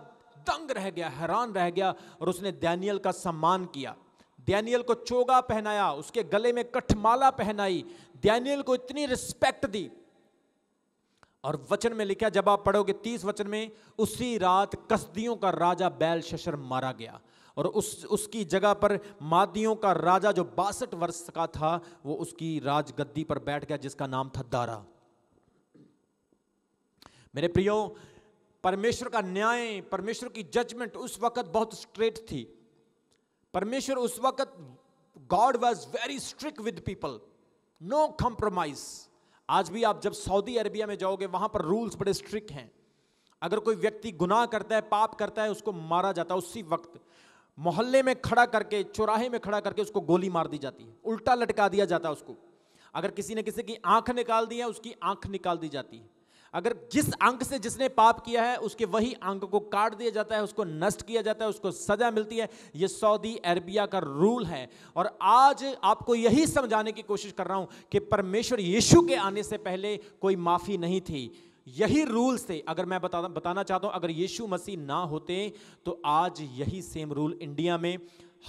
दंग रह गया हैरान रह गया और उसने दैनियल का सम्मान किया दैनियल को चोगा पहनाया उसके गले में कठमाला पहनाई दैनियल को इतनी रिस्पेक्ट दी और वचन में लिखा जब आप पढ़ोगे तीस वचन में उसी रात कसदियों का राजा बैल शशर मारा गया और उस उसकी जगह पर मादियों का राजा जो बासठ वर्ष का था वो उसकी राजगद्दी पर बैठ गया जिसका नाम था दारा मेरे प्रियो परमेश्वर का न्याय परमेश्वर की जजमेंट उस वक्त बहुत स्ट्रेट थी परमेश्वर उस वक्त God was very strict with people no compromise आज भी आप जब सऊदी अरबिया में जाओगे वहां पर रूल्स बड़े स्ट्रिक्ट हैं अगर कोई व्यक्ति गुनाह करता है पाप करता है उसको मारा जाता है उसी वक्त मोहल्ले में खड़ा करके चौराहे में खड़ा करके उसको गोली मार दी जाती है उल्टा लटका दिया जाता है उसको अगर किसी ने किसी की आंख निकाल दी है उसकी आंख निकाल दी जाती है अगर जिस अंक से जिसने पाप किया है उसके वही अंक को काट दिया जाता है उसको नष्ट किया जाता है उसको सजा मिलती है ये सऊदी अरबिया का रूल है और आज आपको यही समझाने की कोशिश कर रहा हूँ कि परमेश्वर यीशु के आने से पहले कोई माफ़ी नहीं थी यही रूल से अगर मैं बता बताना चाहता हूँ अगर यीशु मसीह ना होते तो आज यही सेम रूल इंडिया में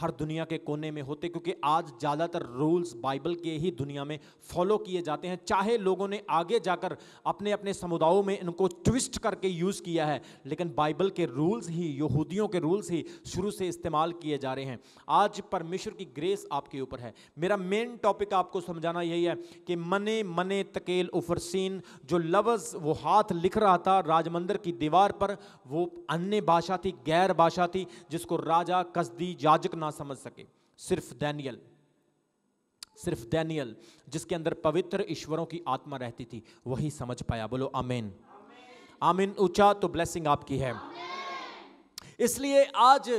हर दुनिया के कोने में होते क्योंकि आज ज़्यादातर रूल्स बाइबल के ही दुनिया में फॉलो किए जाते हैं चाहे लोगों ने आगे जाकर अपने अपने समुदायों में इनको ट्विस्ट करके यूज़ किया है लेकिन बाइबल के रूल्स ही यहूदियों के रूल्स ही शुरू से इस्तेमाल किए जा रहे हैं आज परमेश्वर की ग्रेस आपके ऊपर है मेरा मेन टॉपिक आपको समझाना यही है कि मने मने तकेल उफरसिन जो लफ्ज़ वो हाथ लिख रहा था राजमंदिर की दीवार पर वो अन्य भाषा थी गैर भाषा थी जिसको राजा कसदी जाजक नाम ना समझ सके सिर्फ दैनियल सिर्फ दैनियल जिसके अंदर पवित्र ईश्वरों की आत्मा रहती थी वही समझ पाया बोलो आमीन आमीन ऊंचा तो ब्लेसिंग आपकी है इसलिए आज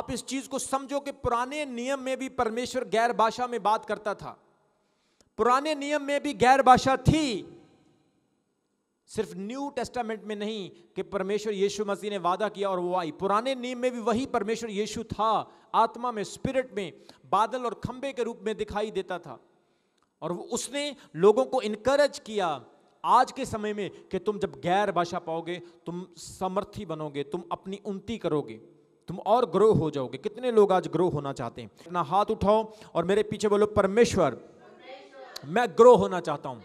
आप इस चीज को समझो कि पुराने नियम में भी परमेश्वर गैर भाषा में बात करता था पुराने नियम में भी गैर भाषा थी सिर्फ न्यू टेस्टामेंट में नहीं कि परमेश्वर यीशु मसीह ने वादा किया और वो आई पुराने नीम में भी वही परमेश्वर यीशु था आत्मा में स्पिरिट में बादल और खंबे के रूप में दिखाई देता था और उसने लोगों को इनकरेज किया आज के समय में कि तुम जब गैर भाषा पाओगे तुम समर्थी बनोगे तुम अपनी उन्नति करोगे तुम और ग्रो हो जाओगे कितने लोग आज ग्रो होना चाहते हैं अपना हाथ उठाओ और मेरे पीछे बोलो परमेश्वर मैं ग्रो होना चाहता हूँ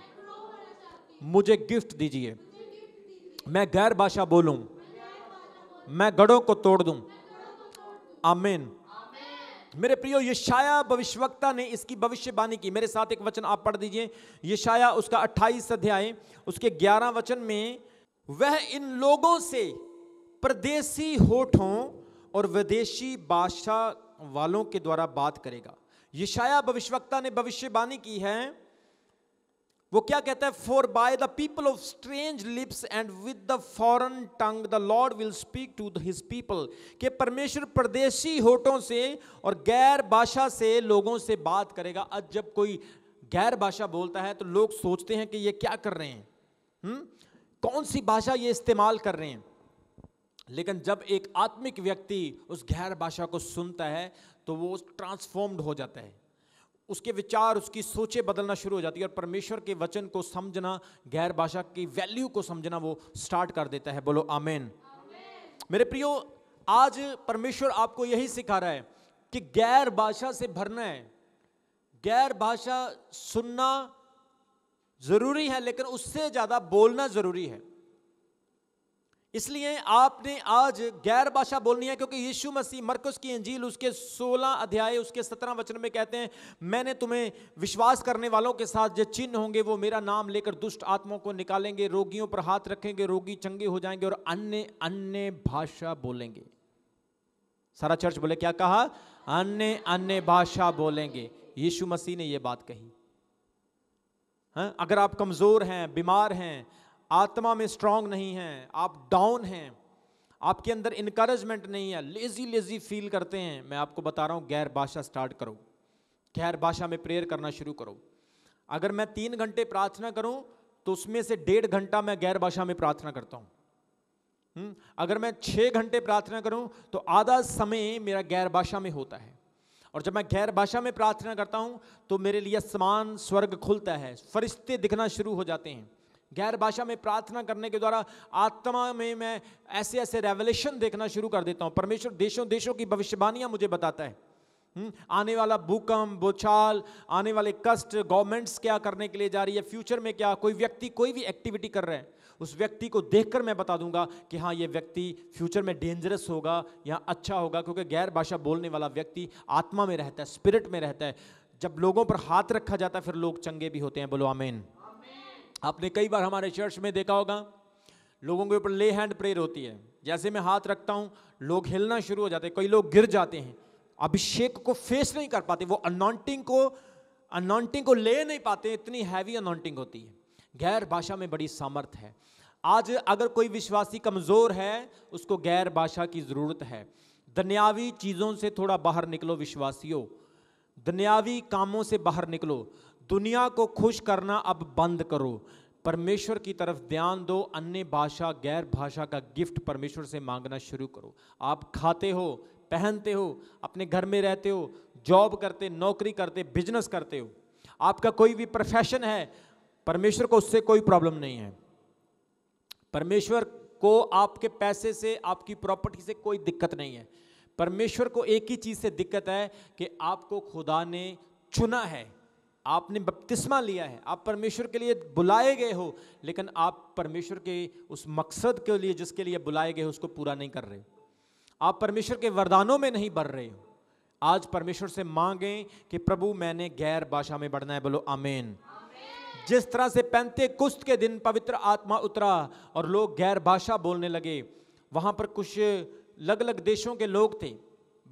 मुझे गिफ्ट दीजिए मैं गैर भाषा बोलूं मैं गढ़ों को तोड़ दूं आमीन मेरे प्रियो यशाया भविष्यवक्ता ने इसकी भविष्यवाणी की मेरे साथ एक वचन आप पढ़ दीजिए यशाया उसका 28 अध्याय उसके 11 वचन में वह इन लोगों से प्रदेशी होठों और विदेशी भाषा वालों के द्वारा बात करेगा यशाया भविष्यवक्ता ने भविष्यवाणी की है वो क्या कहता है for by the people of strange lips and with the foreign tongue the Lord will speak to his people के परमेश्वर परदेशी होठों से और गैर भाषा से लोगों से बात करेगा आज जब कोई गैर भाषा बोलता है तो लोग सोचते हैं कि ये क्या कर रहे हैं हुँ? हम्म? कौन सी भाषा ये इस्तेमाल कर रहे हैं लेकिन जब एक आत्मिक व्यक्ति उस गैर भाषा को सुनता है तो वो ट्रांसफॉर्म्ड हो जाता है उसके विचार उसकी सोचें बदलना शुरू हो जाती है और परमेश्वर के वचन को समझना गैर भाषा की वैल्यू को समझना वो स्टार्ट कर देता है बोलो आमेन मेरे प्रियो आज परमेश्वर आपको यही सिखा रहा है कि गैर भाषा से भरना है गैर भाषा सुनना जरूरी है लेकिन उससे ज़्यादा बोलना जरूरी है इसलिए आपने आज गैर भाषा बोलनी है क्योंकि यीशु मसीह मरकुस की अंजील उसके 16 अध्याय उसके 17 वचन में कहते हैं मैंने तुम्हें विश्वास करने वालों के साथ जो चिन्ह होंगे वो मेरा नाम लेकर दुष्ट आत्माओं को निकालेंगे रोगियों पर हाथ रखेंगे रोगी चंगे हो जाएंगे और अन्य अन्य भाषा बोलेंगे सारा चर्च बोले क्या कहा अन्य अन्य भाषा बोलेंगे यीशु मसीह ने यह बात कही हा? अगर आप कमज़ोर हैं बीमार हैं आत्मा में स्ट्रांग नहीं हैं आप डाउन हैं आपके अंदर इनकरेजमेंट नहीं है लेजी लेजी फील करते हैं मैं आपको बता रहा हूँ गैर भाषा स्टार्ट करो गैर भाषा में प्रेयर करना शुरू करो अगर मैं तीन घंटे प्रार्थना करूँ तो उसमें से डेढ़ घंटा मैं गैर भाषा में प्रार्थना करता हूँ हम्म, अगर मैं छः घंटे प्रार्थना करूँ तो आधा समय मेरा गैर भाषा में होता है और जब मैं गैर भाषा में प्रार्थना करता हूँ तो मेरे लिए समान स्वर्ग खुलता है फरिश्ते दिखना शुरू हो जाते हैं गैर भाषा में प्रार्थना करने के द्वारा आत्मा में मैं ऐसे ऐसे रेवलेशन देखना शुरू कर देता हूँ परमेश्वर देशों देशों की भविष्यवाणियाँ मुझे बताता है हम्म, आने वाला भूकंप बोछाल आने वाले कष्ट गवर्नमेंट्स क्या करने के लिए जा रही है फ्यूचर में क्या कोई व्यक्ति कोई भी एक्टिविटी कर रहे हैं उस व्यक्ति को देखकर मैं बता दूंगा कि हाँ ये व्यक्ति फ्यूचर में डेंजरस होगा या अच्छा होगा क्योंकि गैर भाषा बोलने वाला व्यक्ति आत्मा में रहता है स्पिरिट में रहता है जब लोगों पर हाथ रखा जाता है फिर लोग चंगे भी होते हैं बोलो आमेन आपने कई बार हमारे चर्च में देखा होगा लोगों के ऊपर ले हैंड प्रेयर होती है जैसे मैं हाथ रखता हूँ लोग हिलना शुरू हो जाते हैं कई लोग गिर जाते हैं अभिषेक को फेस नहीं कर पाते वो अनॉन्टिंग को अनॉन्टिंग को ले नहीं पाते इतनी हैवी अनॉन्टिंग होती है गैर भाषा में बड़ी सामर्थ है आज अगर कोई विश्वासी कमज़ोर है उसको गैर भाषा की ज़रूरत है दुनियावी चीज़ों से थोड़ा बाहर निकलो विश्वासियों दुनियावी कामों से बाहर निकलो दुनिया को खुश करना अब बंद करो परमेश्वर की तरफ ध्यान दो अन्य भाषा गैर भाषा का गिफ्ट परमेश्वर से मांगना शुरू करो आप खाते हो पहनते हो अपने घर में रहते हो जॉब करते नौकरी करते बिजनेस करते हो आपका कोई भी प्रोफेशन है परमेश्वर को उससे कोई प्रॉब्लम नहीं है परमेश्वर को आपके पैसे से आपकी प्रॉपर्टी से कोई दिक्कत नहीं है परमेश्वर को एक ही चीज़ से दिक्कत है कि आपको खुदा ने चुना है आपने बपतिस्मा लिया है आप परमेश्वर के लिए बुलाए गए हो लेकिन आप परमेश्वर के उस मकसद के लिए जिसके लिए बुलाए गए हो उसको पूरा नहीं कर रहे आप परमेश्वर के वरदानों में नहीं बढ़ रहे हो आज परमेश्वर से मांगें कि प्रभु मैंने गैर भाषा में बढ़ना है बोलो अमेन जिस तरह से पैंते कुश्त के दिन पवित्र आत्मा उतरा और लोग गैर भाषा बोलने लगे वहाँ पर कुछ अलग अलग देशों के लोग थे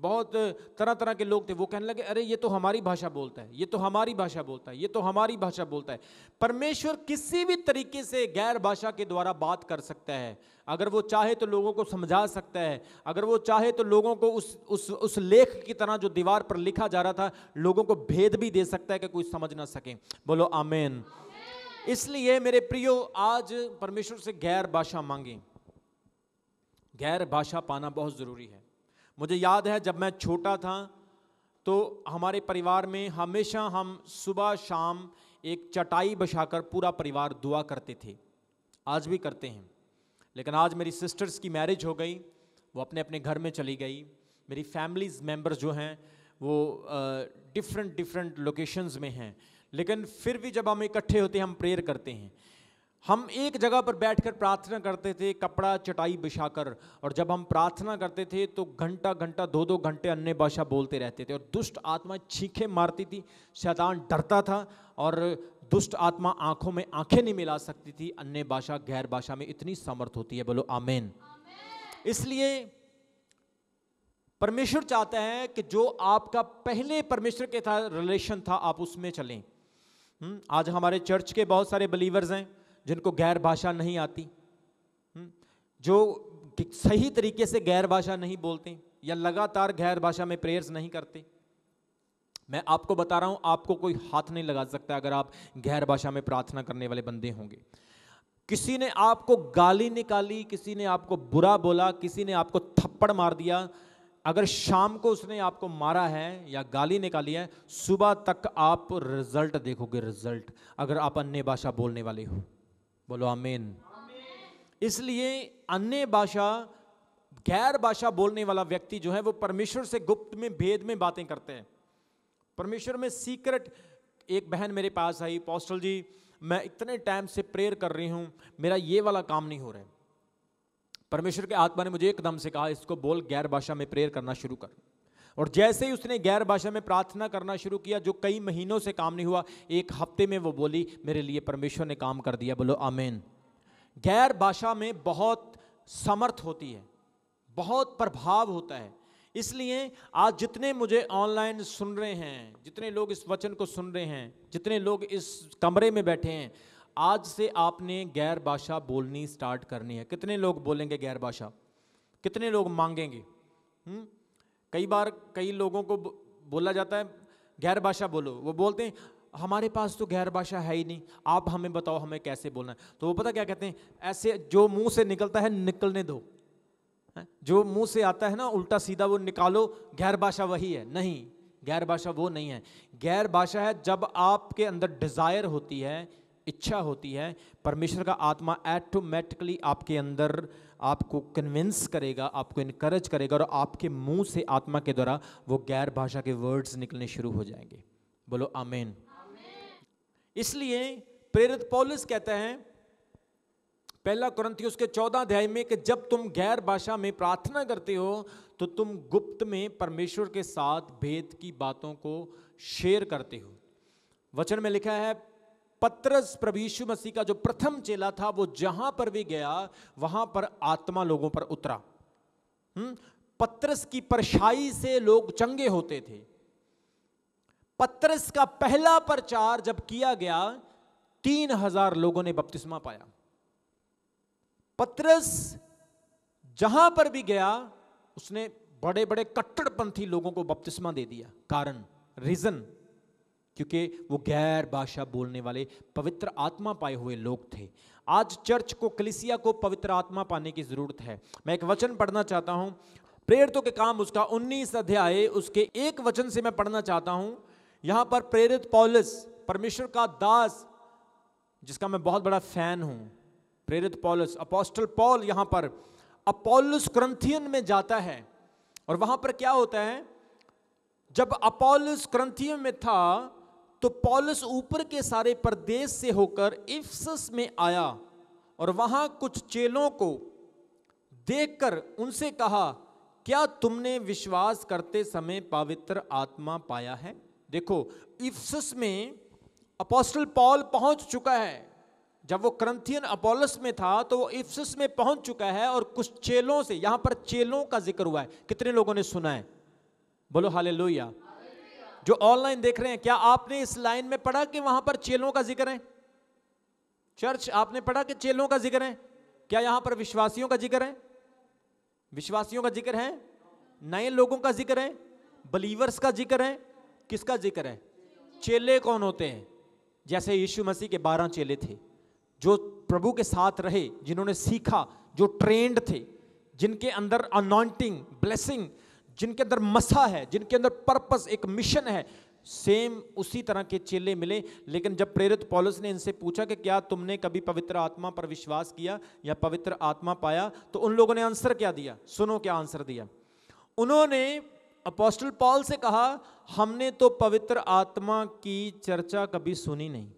बहुत तरह तरह के लोग थे वो कहने लगे अरे ये तो हमारी भाषा बोलता है ये तो हमारी भाषा बोलता है ये तो हमारी भाषा बोलता है परमेश्वर किसी भी तरीके से गैर भाषा के द्वारा बात कर सकता है अगर वो चाहे तो लोगों को समझा सकता है अगर वो चाहे तो लोगों को उस उस उस लेख की तरह जो दीवार पर लिखा जा रहा था लोगों को भेद भी दे सकता है कि कोई समझ ना सके बोलो आमेन इसलिए मेरे प्रियो आज परमेश्वर से गैर भाषा मांगें गैर भाषा पाना बहुत ज़रूरी है मुझे याद है जब मैं छोटा था तो हमारे परिवार में हमेशा हम सुबह शाम एक चटाई बिछाकर पूरा परिवार दुआ करते थे आज भी करते हैं लेकिन आज मेरी सिस्टर्स की मैरिज हो गई वो अपने अपने घर में चली गई मेरी फैमिलीज मेंबर्स जो हैं वो डिफरेंट डिफरेंट लोकेशंस में हैं लेकिन फिर भी जब हम इकट्ठे होते हैं हम प्रेयर करते हैं हम एक जगह पर बैठकर प्रार्थना करते थे कपड़ा चटाई बिछाकर और जब हम प्रार्थना करते थे तो घंटा घंटा दो दो घंटे अन्य भाषा बोलते रहते थे और दुष्ट आत्मा छीखे मारती थी शैतान डरता था और दुष्ट आत्मा आंखों में आंखें नहीं मिला सकती थी अन्य भाषा गैर भाषा में इतनी समर्थ होती है बोलो आमेन इसलिए परमेश्वर चाहता है कि जो आपका पहले परमेश्वर के था रिलेशन था आप उसमें चलें हम्म, आज हमारे चर्च के बहुत सारे बिलीवर्स हैं जिनको गैर भाषा नहीं आती हम्म, जो सही तरीके से गैर भाषा नहीं बोलते या लगातार गैर भाषा में प्रेयर्स नहीं करते मैं आपको बता रहा हूं आपको कोई हाथ नहीं लगा सकता अगर आप गैर भाषा में प्रार्थना करने वाले बंदे होंगे किसी ने आपको गाली निकाली किसी ने आपको बुरा बोला किसी ने आपको थप्पड़ मार दिया अगर शाम को उसने आपको मारा है या गाली निकाली है सुबह तक आप रिजल्ट देखोगे रिजल्ट अगर आप अन्य भाषा बोलने वाले हो बोलो आमीन इसलिए अन्य भाषा गैर भाषा बोलने वाला व्यक्ति जो है वो परमेश्वर से गुप्त में भेद में बातें करते हैं परमेश्वर में सीक्रेट एक बहन मेरे पास आई पोस्टल जी मैं इतने टाइम से प्रेयर कर रही हूं मेरा ये वाला काम नहीं हो रहा है परमेश्वर के आत्मा ने मुझे एकदम से कहा इसको बोल गैर भाषा में प्रेयर करना शुरू कर और जैसे ही उसने गैर भाषा में प्रार्थना करना शुरू किया जो कई महीनों से काम नहीं हुआ एक हफ्ते में वो बोली मेरे लिए परमेश्वर ने काम कर दिया बोलो आमेन गैर भाषा में बहुत समर्थ होती है बहुत प्रभाव होता है इसलिए आज जितने मुझे ऑनलाइन सुन रहे हैं जितने लोग इस वचन को सुन रहे हैं जितने लोग इस कमरे में बैठे हैं आज से आपने गैर भाषा बोलनी स्टार्ट करनी है कितने लोग बोलेंगे गैर भाषा कितने लोग मांगेंगे हुँ? हम्म? कई बार कई लोगों को बोला जाता है गैर भाषा बोलो वो बोलते हैं हमारे पास तो गैर भाषा है ही नहीं आप हमें बताओ हमें कैसे बोलना है तो वो पता क्या कहते हैं ऐसे जो मुंह से निकलता है निकलने दो जो मुंह से आता है ना उल्टा सीधा वो निकालो गैर भाषा वही है नहीं गैर भाषा वो नहीं है गैर भाषा है जब आपके अंदर डिज़ायर होती है इच्छा होती है परमेश्वर का आत्मा ऐटोमेटिकली आपके अंदर आपको कन्विंस करेगा आपको इनकरेज करेगा और आपके मुंह से आत्मा के द्वारा वो गैर भाषा के वर्ड्स निकलने शुरू हो जाएंगे बोलो आमेन इसलिए प्रेरित पॉलिस कहते हैं पहला क्रंथियों उसके चौदह अध्याय में कि जब तुम गैर भाषा में प्रार्थना करते हो तो तुम गुप्त में परमेश्वर के साथ भेद की बातों को शेयर करते हो वचन में लिखा है पत्रस प्रभीशु मसीह का जो प्रथम चेला था वो जहां पर भी गया वहां पर आत्मा लोगों पर उतरा हम्म पत्रस की परछाई से लोग चंगे होते थे पत्रस का पहला प्रचार जब किया गया तीन हजार लोगों ने बपतिस्मा पाया पत्रस जहां पर भी गया उसने बड़े बड़े कट्टरपंथी लोगों को बपतिस्मा दे दिया कारण रीजन क्योंकि वो गैर भाषा बोलने वाले पवित्र आत्मा पाए हुए लोग थे आज चर्च को कलिसिया को पवित्र आत्मा पाने की ज़रूरत है मैं एक वचन पढ़ना चाहता हूँ प्रेरितों के काम उसका उन्नीस अध्याय उसके एक वचन से मैं पढ़ना चाहता हूँ यहाँ पर प्रेरित पॉलिस परमेश्वर का दास जिसका मैं बहुत बड़ा फैन हूँ प्रेरित पॉलिस अपोस्टल पॉल यहाँ पर अपोलोस क्रंथियन में जाता है और वहाँ पर क्या होता है जब अपोलोस क्रंथियन में था तो पॉलस ऊपर के सारे प्रदेश से होकर इफ्सस में आया और वहां कुछ चेलों को देखकर उनसे कहा क्या तुमने विश्वास करते समय पवित्र आत्मा पाया है देखो इफ्सस में अपोस्टल पॉल पहुंच चुका है जब वो क्रंथियन अपोलस में था तो वो इफ्सस में पहुंच चुका है और कुछ चेलों से यहां पर चेलों का जिक्र हुआ है कितने लोगों ने सुना है बोलो हाले लोहिया जो ऑनलाइन देख रहे हैं क्या आपने इस लाइन में पढ़ा कि वहां पर चेलों का जिक्र है चर्च आपने पढ़ा कि चेलों का जिक्र है क्या यहां पर विश्वासियों का जिक्र है विश्वासियों का जिक्र है नए लोगों का जिक्र है बिलीवर्स का जिक्र है किसका जिक्र है चेले कौन होते हैं जैसे यीशु मसीह के बारह चेले थे जो प्रभु के साथ रहे जिन्होंने सीखा जो ट्रेंड थे जिनके अंदर अनॉइंटिंग ब्लेसिंग जिनके अंदर मसा है जिनके अंदर पर्पस एक मिशन है सेम उसी तरह के चेले मिले लेकिन जब प्रेरित पॉलिस ने इनसे पूछा कि क्या तुमने कभी पवित्र आत्मा पर विश्वास किया या पवित्र आत्मा पाया तो उन लोगों ने आंसर क्या दिया सुनो क्या आंसर दिया उन्होंने अपोस्टल पॉल से कहा हमने तो पवित्र आत्मा की चर्चा कभी सुनी नहीं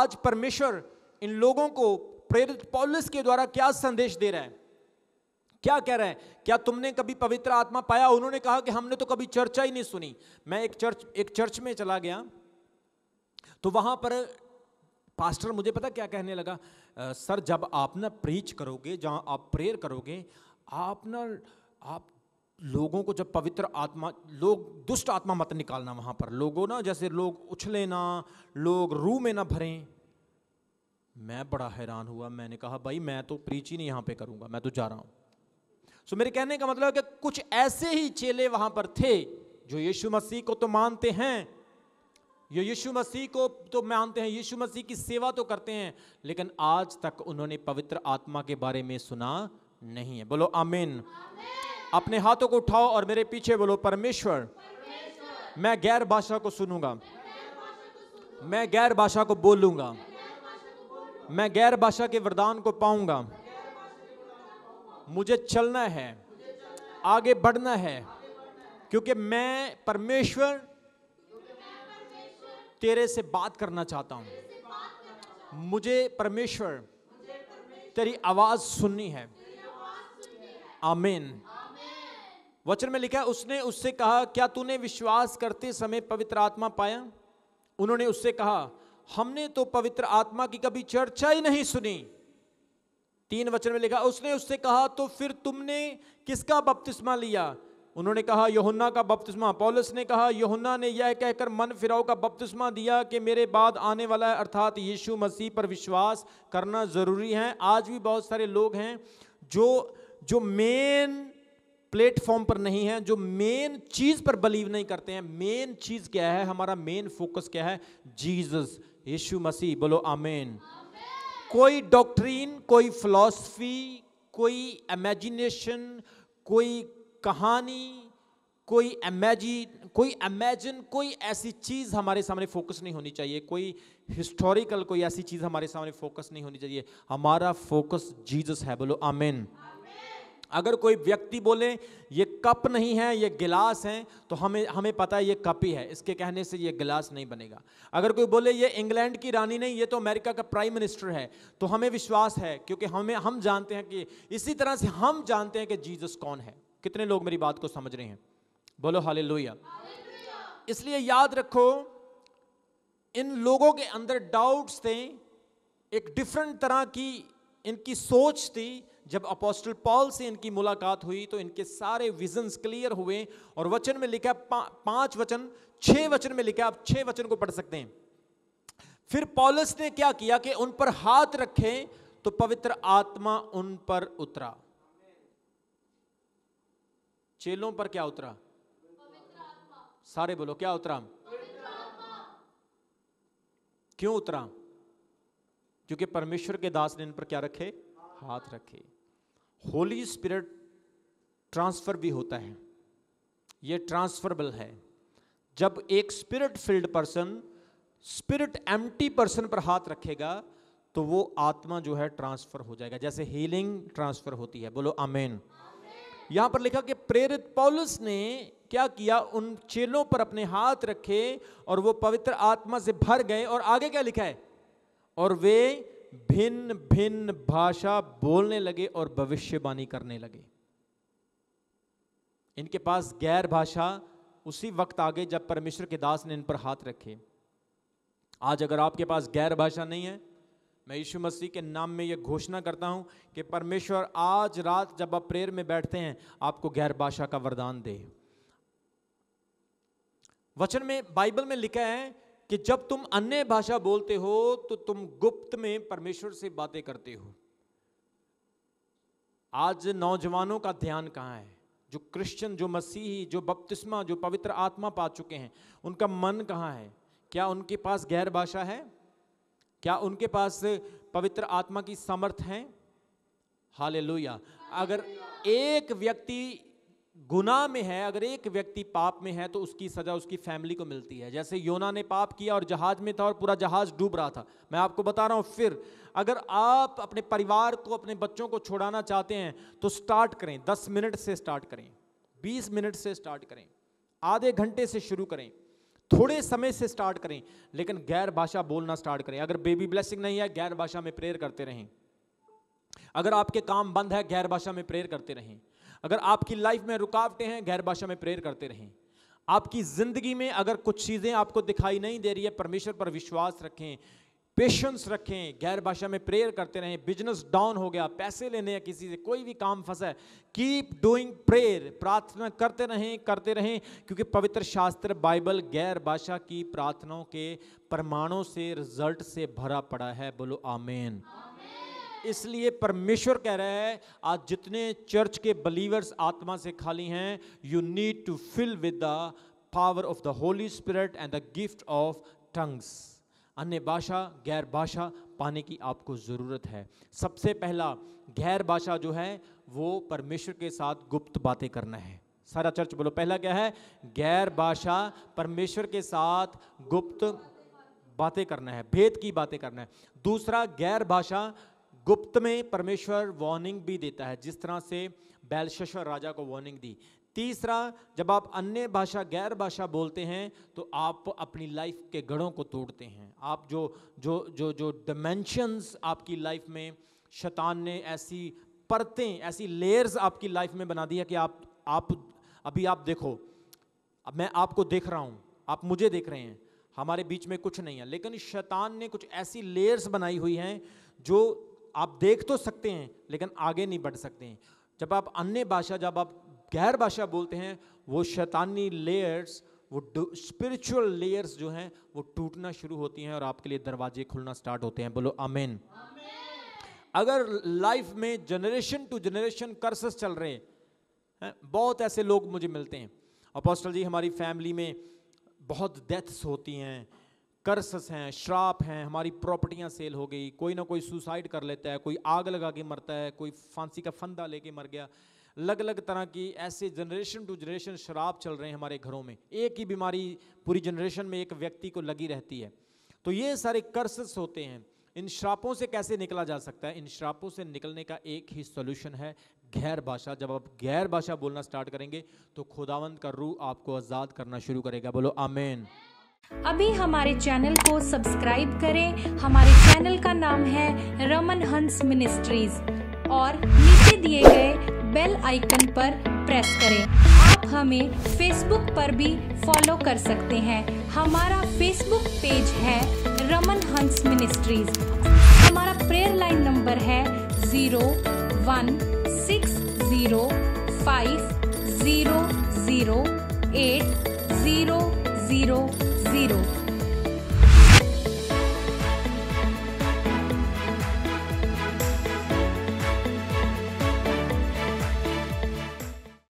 आज परमेश्वर इन लोगों को प्रेरित पॉलिस के द्वारा क्या संदेश दे रहा है क्या कह रहे हैं क्या तुमने कभी पवित्र आत्मा पाया उन्होंने कहा कि हमने तो कभी चर्चा ही नहीं सुनी मैं एक चर्च एक चर्च में चला गया तो वहां पर पास्टर मुझे पता क्या कहने लगा आ, सर जब आप ना प्रीच करोगे जहाँ आप प्रेयर करोगे आप ना आप लोगों को जब पवित्र आत्मा लोग दुष्ट आत्मा मत निकालना वहाँ पर लोगों ना जैसे लोग उछले ना लोग रू में ना भरें मैं बड़ा हैरान हुआ मैंने कहा भाई मैं तो प्रीच ही नहीं यहाँ पे करूँगा मैं तो जा रहा हूँ सो मेरे कहने का मतलब है कि कुछ ऐसे ही चेले वहां पर थे जो यीशु मसीह को तो मानते हैं ये यीशु मसीह को तो मानते हैं यीशु मसीह की सेवा तो करते हैं लेकिन आज तक उन्होंने पवित्र आत्मा के बारे में सुना नहीं है बोलो आमीन अपने हाथों को उठाओ और मेरे पीछे बोलो परमेश्वर मैं गैर भाषा को सुनूंगा मैं गैर भाषा को बोलूंगा मैं गैर भाषा के वरदान को पाऊंगा मुझे चलना है आगे बढ़ना है क्योंकि मैं परमेश्वर तेरे से बात करना चाहता हूं मुझे परमेश्वर तेरी आवाज सुननी है आमीन वचन में लिखा है उसने उससे कहा क्या तूने विश्वास करते समय पवित्र आत्मा पाया उन्होंने उससे कहा हमने तो पवित्र आत्मा की कभी चर्चा ही नहीं सुनी तीन वचन में लिखा उसने उससे कहा तो फिर तुमने किसका बपतिस्मा लिया उन्होंने कहा यहुन्ना का बपतिस्मा पौलस ने कहा यहुन्ना ने यह कहकर मन फिराव का बपतिस्मा दिया कि मेरे बाद आने वाला है अर्थात यीशु मसीह पर विश्वास करना ज़रूरी है आज भी बहुत सारे लोग हैं जो जो मेन प्लेटफॉर्म पर नहीं है जो मेन चीज़ पर बिलीव नहीं करते हैं मेन चीज़ क्या है हमारा मेन फोकस क्या है जीजस यीशु मसीह बोलो आमेन, आमेन। कोई डॉक्ट्रीन कोई फिलॉसफी कोई इमेजिनेशन कोई कहानी कोई इमेजिन कोई इमेजिन कोई ऐसी चीज़ हमारे सामने फोकस नहीं होनी चाहिए कोई हिस्टोरिकल कोई ऐसी चीज़ हमारे सामने फोकस नहीं होनी चाहिए हमारा फोकस जीसस है बोलो आमेन अगर कोई व्यक्ति बोले ये कप नहीं है ये गिलास है तो हमें हमें पता है ये कप ही है इसके कहने से ये गिलास नहीं बनेगा अगर कोई बोले ये इंग्लैंड की रानी नहीं ये तो अमेरिका का प्राइम मिनिस्टर है तो हमें विश्वास है क्योंकि हमें हम जानते हैं कि इसी तरह से हम जानते हैं कि जीसस कौन है कितने लोग मेरी बात को समझ रहे हैं बोलो हाले इसलिए याद रखो इन लोगों के अंदर डाउट्स थे एक डिफरेंट तरह की इनकी सोच थी जब अपोस्टल पॉल से इनकी मुलाकात हुई तो इनके सारे विजन्स क्लियर हुए और वचन में लिखा पा, पांच वचन छह वचन में लिखा आप छह वचन को पढ़ सकते हैं फिर पॉलस ने क्या किया कि उन पर हाथ रखे तो पवित्र आत्मा उन पर उतरा चेलों पर क्या उतरा सारे बोलो क्या उतरा क्यों उतरा क्योंकि परमेश्वर के दास ने इन पर क्या रखे हाथ रखे होली स्पिरिट ट्रांसफ़र भी होता है ये ट्रांसफरबल है जब एक spirit filled person spirit empty person पर हाथ रखेगा तो वो आत्मा जो है ट्रांसफर हो जाएगा जैसे हीलिंग ट्रांसफर होती है बोलो अमेन यहां पर लिखा कि प्रेरित पॉलिस ने क्या किया उन चेलों पर अपने हाथ रखे और वो पवित्र आत्मा से भर गए और आगे क्या लिखा है और वे भिन्न भिन्न भाषा बोलने लगे और भविष्यवाणी करने लगे इनके पास गैर भाषा उसी वक्त आ गई जब परमेश्वर के दास ने इन पर हाथ रखे आज अगर आपके पास गैर भाषा नहीं है मैं यीशु मसीह के नाम में यह घोषणा करता हूं कि परमेश्वर आज रात जब आप प्रेयर में बैठते हैं आपको गैर भाषा का वरदान दे वचन में बाइबल में लिखा है कि जब तुम अन्य भाषा बोलते हो तो तुम गुप्त में परमेश्वर से बातें करते हो आज नौजवानों का ध्यान कहाँ है जो क्रिश्चियन जो मसीही जो बपतिस्मा जो पवित्र आत्मा पा चुके हैं उनका मन कहाँ है क्या उनके पास गैर भाषा है क्या उनके पास पवित्र आत्मा की समर्थ है हाले अगर एक व्यक्ति गुनाह में है अगर एक व्यक्ति पाप में है तो उसकी सज़ा उसकी फैमिली को मिलती है जैसे योना ने पाप किया और जहाज़ में था और पूरा जहाज़ डूब रहा था मैं आपको बता रहा हूँ फिर अगर आप अपने परिवार को अपने बच्चों को छोड़ाना चाहते हैं तो स्टार्ट करें दस मिनट से स्टार्ट करें बीस मिनट से स्टार्ट करें आधे घंटे से शुरू करें थोड़े समय से स्टार्ट करें लेकिन गैर भाषा बोलना स्टार्ट करें अगर बेबी ब्लेसिंग नहीं है गैर भाषा में प्रेयर करते रहें अगर आपके काम बंद है गैर भाषा में प्रेयर करते रहें अगर आपकी लाइफ में रुकावटें हैं गैर भाषा में प्रेयर करते रहें आपकी ज़िंदगी में अगर कुछ चीज़ें आपको दिखाई नहीं दे रही है परमेश्वर पर विश्वास रखें पेशेंस रखें गैर भाषा में प्रेयर करते रहें बिजनेस डाउन हो गया पैसे लेने या किसी से कोई भी काम फंसा है कीप डूइंग प्रेयर प्रार्थना करते रहें करते रहें क्योंकि पवित्र शास्त्र बाइबल गैर भाषा की प्रार्थनाओं के परमाणु से रिजल्ट से भरा पड़ा है बोलो आमेन, आमेन। इसलिए परमेश्वर कह रहा है आज जितने चर्च के बिलीवर्स आत्मा से खाली हैं you need to fill with the power of the Holy Spirit and the gift of tongues अन्य भाषा गैर भाषा पाने की आपको ज़रूरत है सबसे पहला गैर भाषा जो है वो परमेश्वर के साथ गुप्त बातें करना है सारा चर्च बोलो पहला क्या है गैर भाषा परमेश्वर के साथ गुप्त बातें करना है भेद की बातें करना है दूसरा गैर भाषा गुप्त में परमेश्वर वार्निंग भी देता है जिस तरह से बैलशेश्वर राजा को वार्निंग दी तीसरा जब आप अन्य भाषा गैर भाषा बोलते हैं तो आप अपनी लाइफ के गढ़ों को तोड़ते हैं आप जो जो जो जो डमेंशंस आपकी लाइफ में शैतान ने ऐसी परतें ऐसी लेयर्स आपकी लाइफ में बना दी है कि आप आप अभी आप देखो अब मैं आपको देख रहा हूँ आप मुझे देख रहे हैं हमारे बीच में कुछ नहीं है लेकिन शैतान ने कुछ ऐसी लेयर्स बनाई हुई हैं जो आप देख तो सकते हैं लेकिन आगे नहीं बढ़ सकते हैं जब आप अन्य भाषा जब आप गैर भाषा बोलते हैं वो शैतानी लेयर्स वो स्पिरिचुअल लेयर्स जो हैं वो टूटना शुरू होती हैं और आपके लिए दरवाजे खुलना स्टार्ट होते हैं बोलो अमेन अगर लाइफ में जनरेशन टू जनरेशन कर्सेस चल रहे हैं बहुत ऐसे लोग मुझे मिलते हैं अपोस्टल जी हमारी फैमिली में बहुत डेथ्स होती हैं कर्सस हैं श्राप हैं हमारी प्रॉपर्टियाँ सेल हो गई कोई ना कोई सुसाइड कर लेता है कोई आग लगा के मरता है कोई फांसी का फंदा लेके मर गया अलग अलग तरह की ऐसे जनरेशन टू जनरेशन शराब चल रहे हैं हमारे घरों में एक ही बीमारी पूरी जनरेशन में एक व्यक्ति को लगी रहती है तो ये सारे कर्सस होते हैं इन श्रापों से कैसे निकला जा सकता है इन श्रापों से निकलने का एक ही सोल्यूशन है गैर भाषा जब आप गैर भाषा बोलना स्टार्ट करेंगे तो खुदावंत का रूह आपको आज़ाद करना शुरू करेगा बोलो आमेन अभी हमारे चैनल को सब्सक्राइब करें हमारे चैनल का नाम है रमन हंस मिनिस्ट्रीज और नीचे दिए गए बेल आइकन पर प्रेस करें आप हमें फेसबुक पर भी फॉलो कर सकते हैं हमारा फेसबुक पेज है रमन हंस मिनिस्ट्रीज हमारा प्रेयर लाइन नंबर है zero one six zero five zero zero eight zero zero zero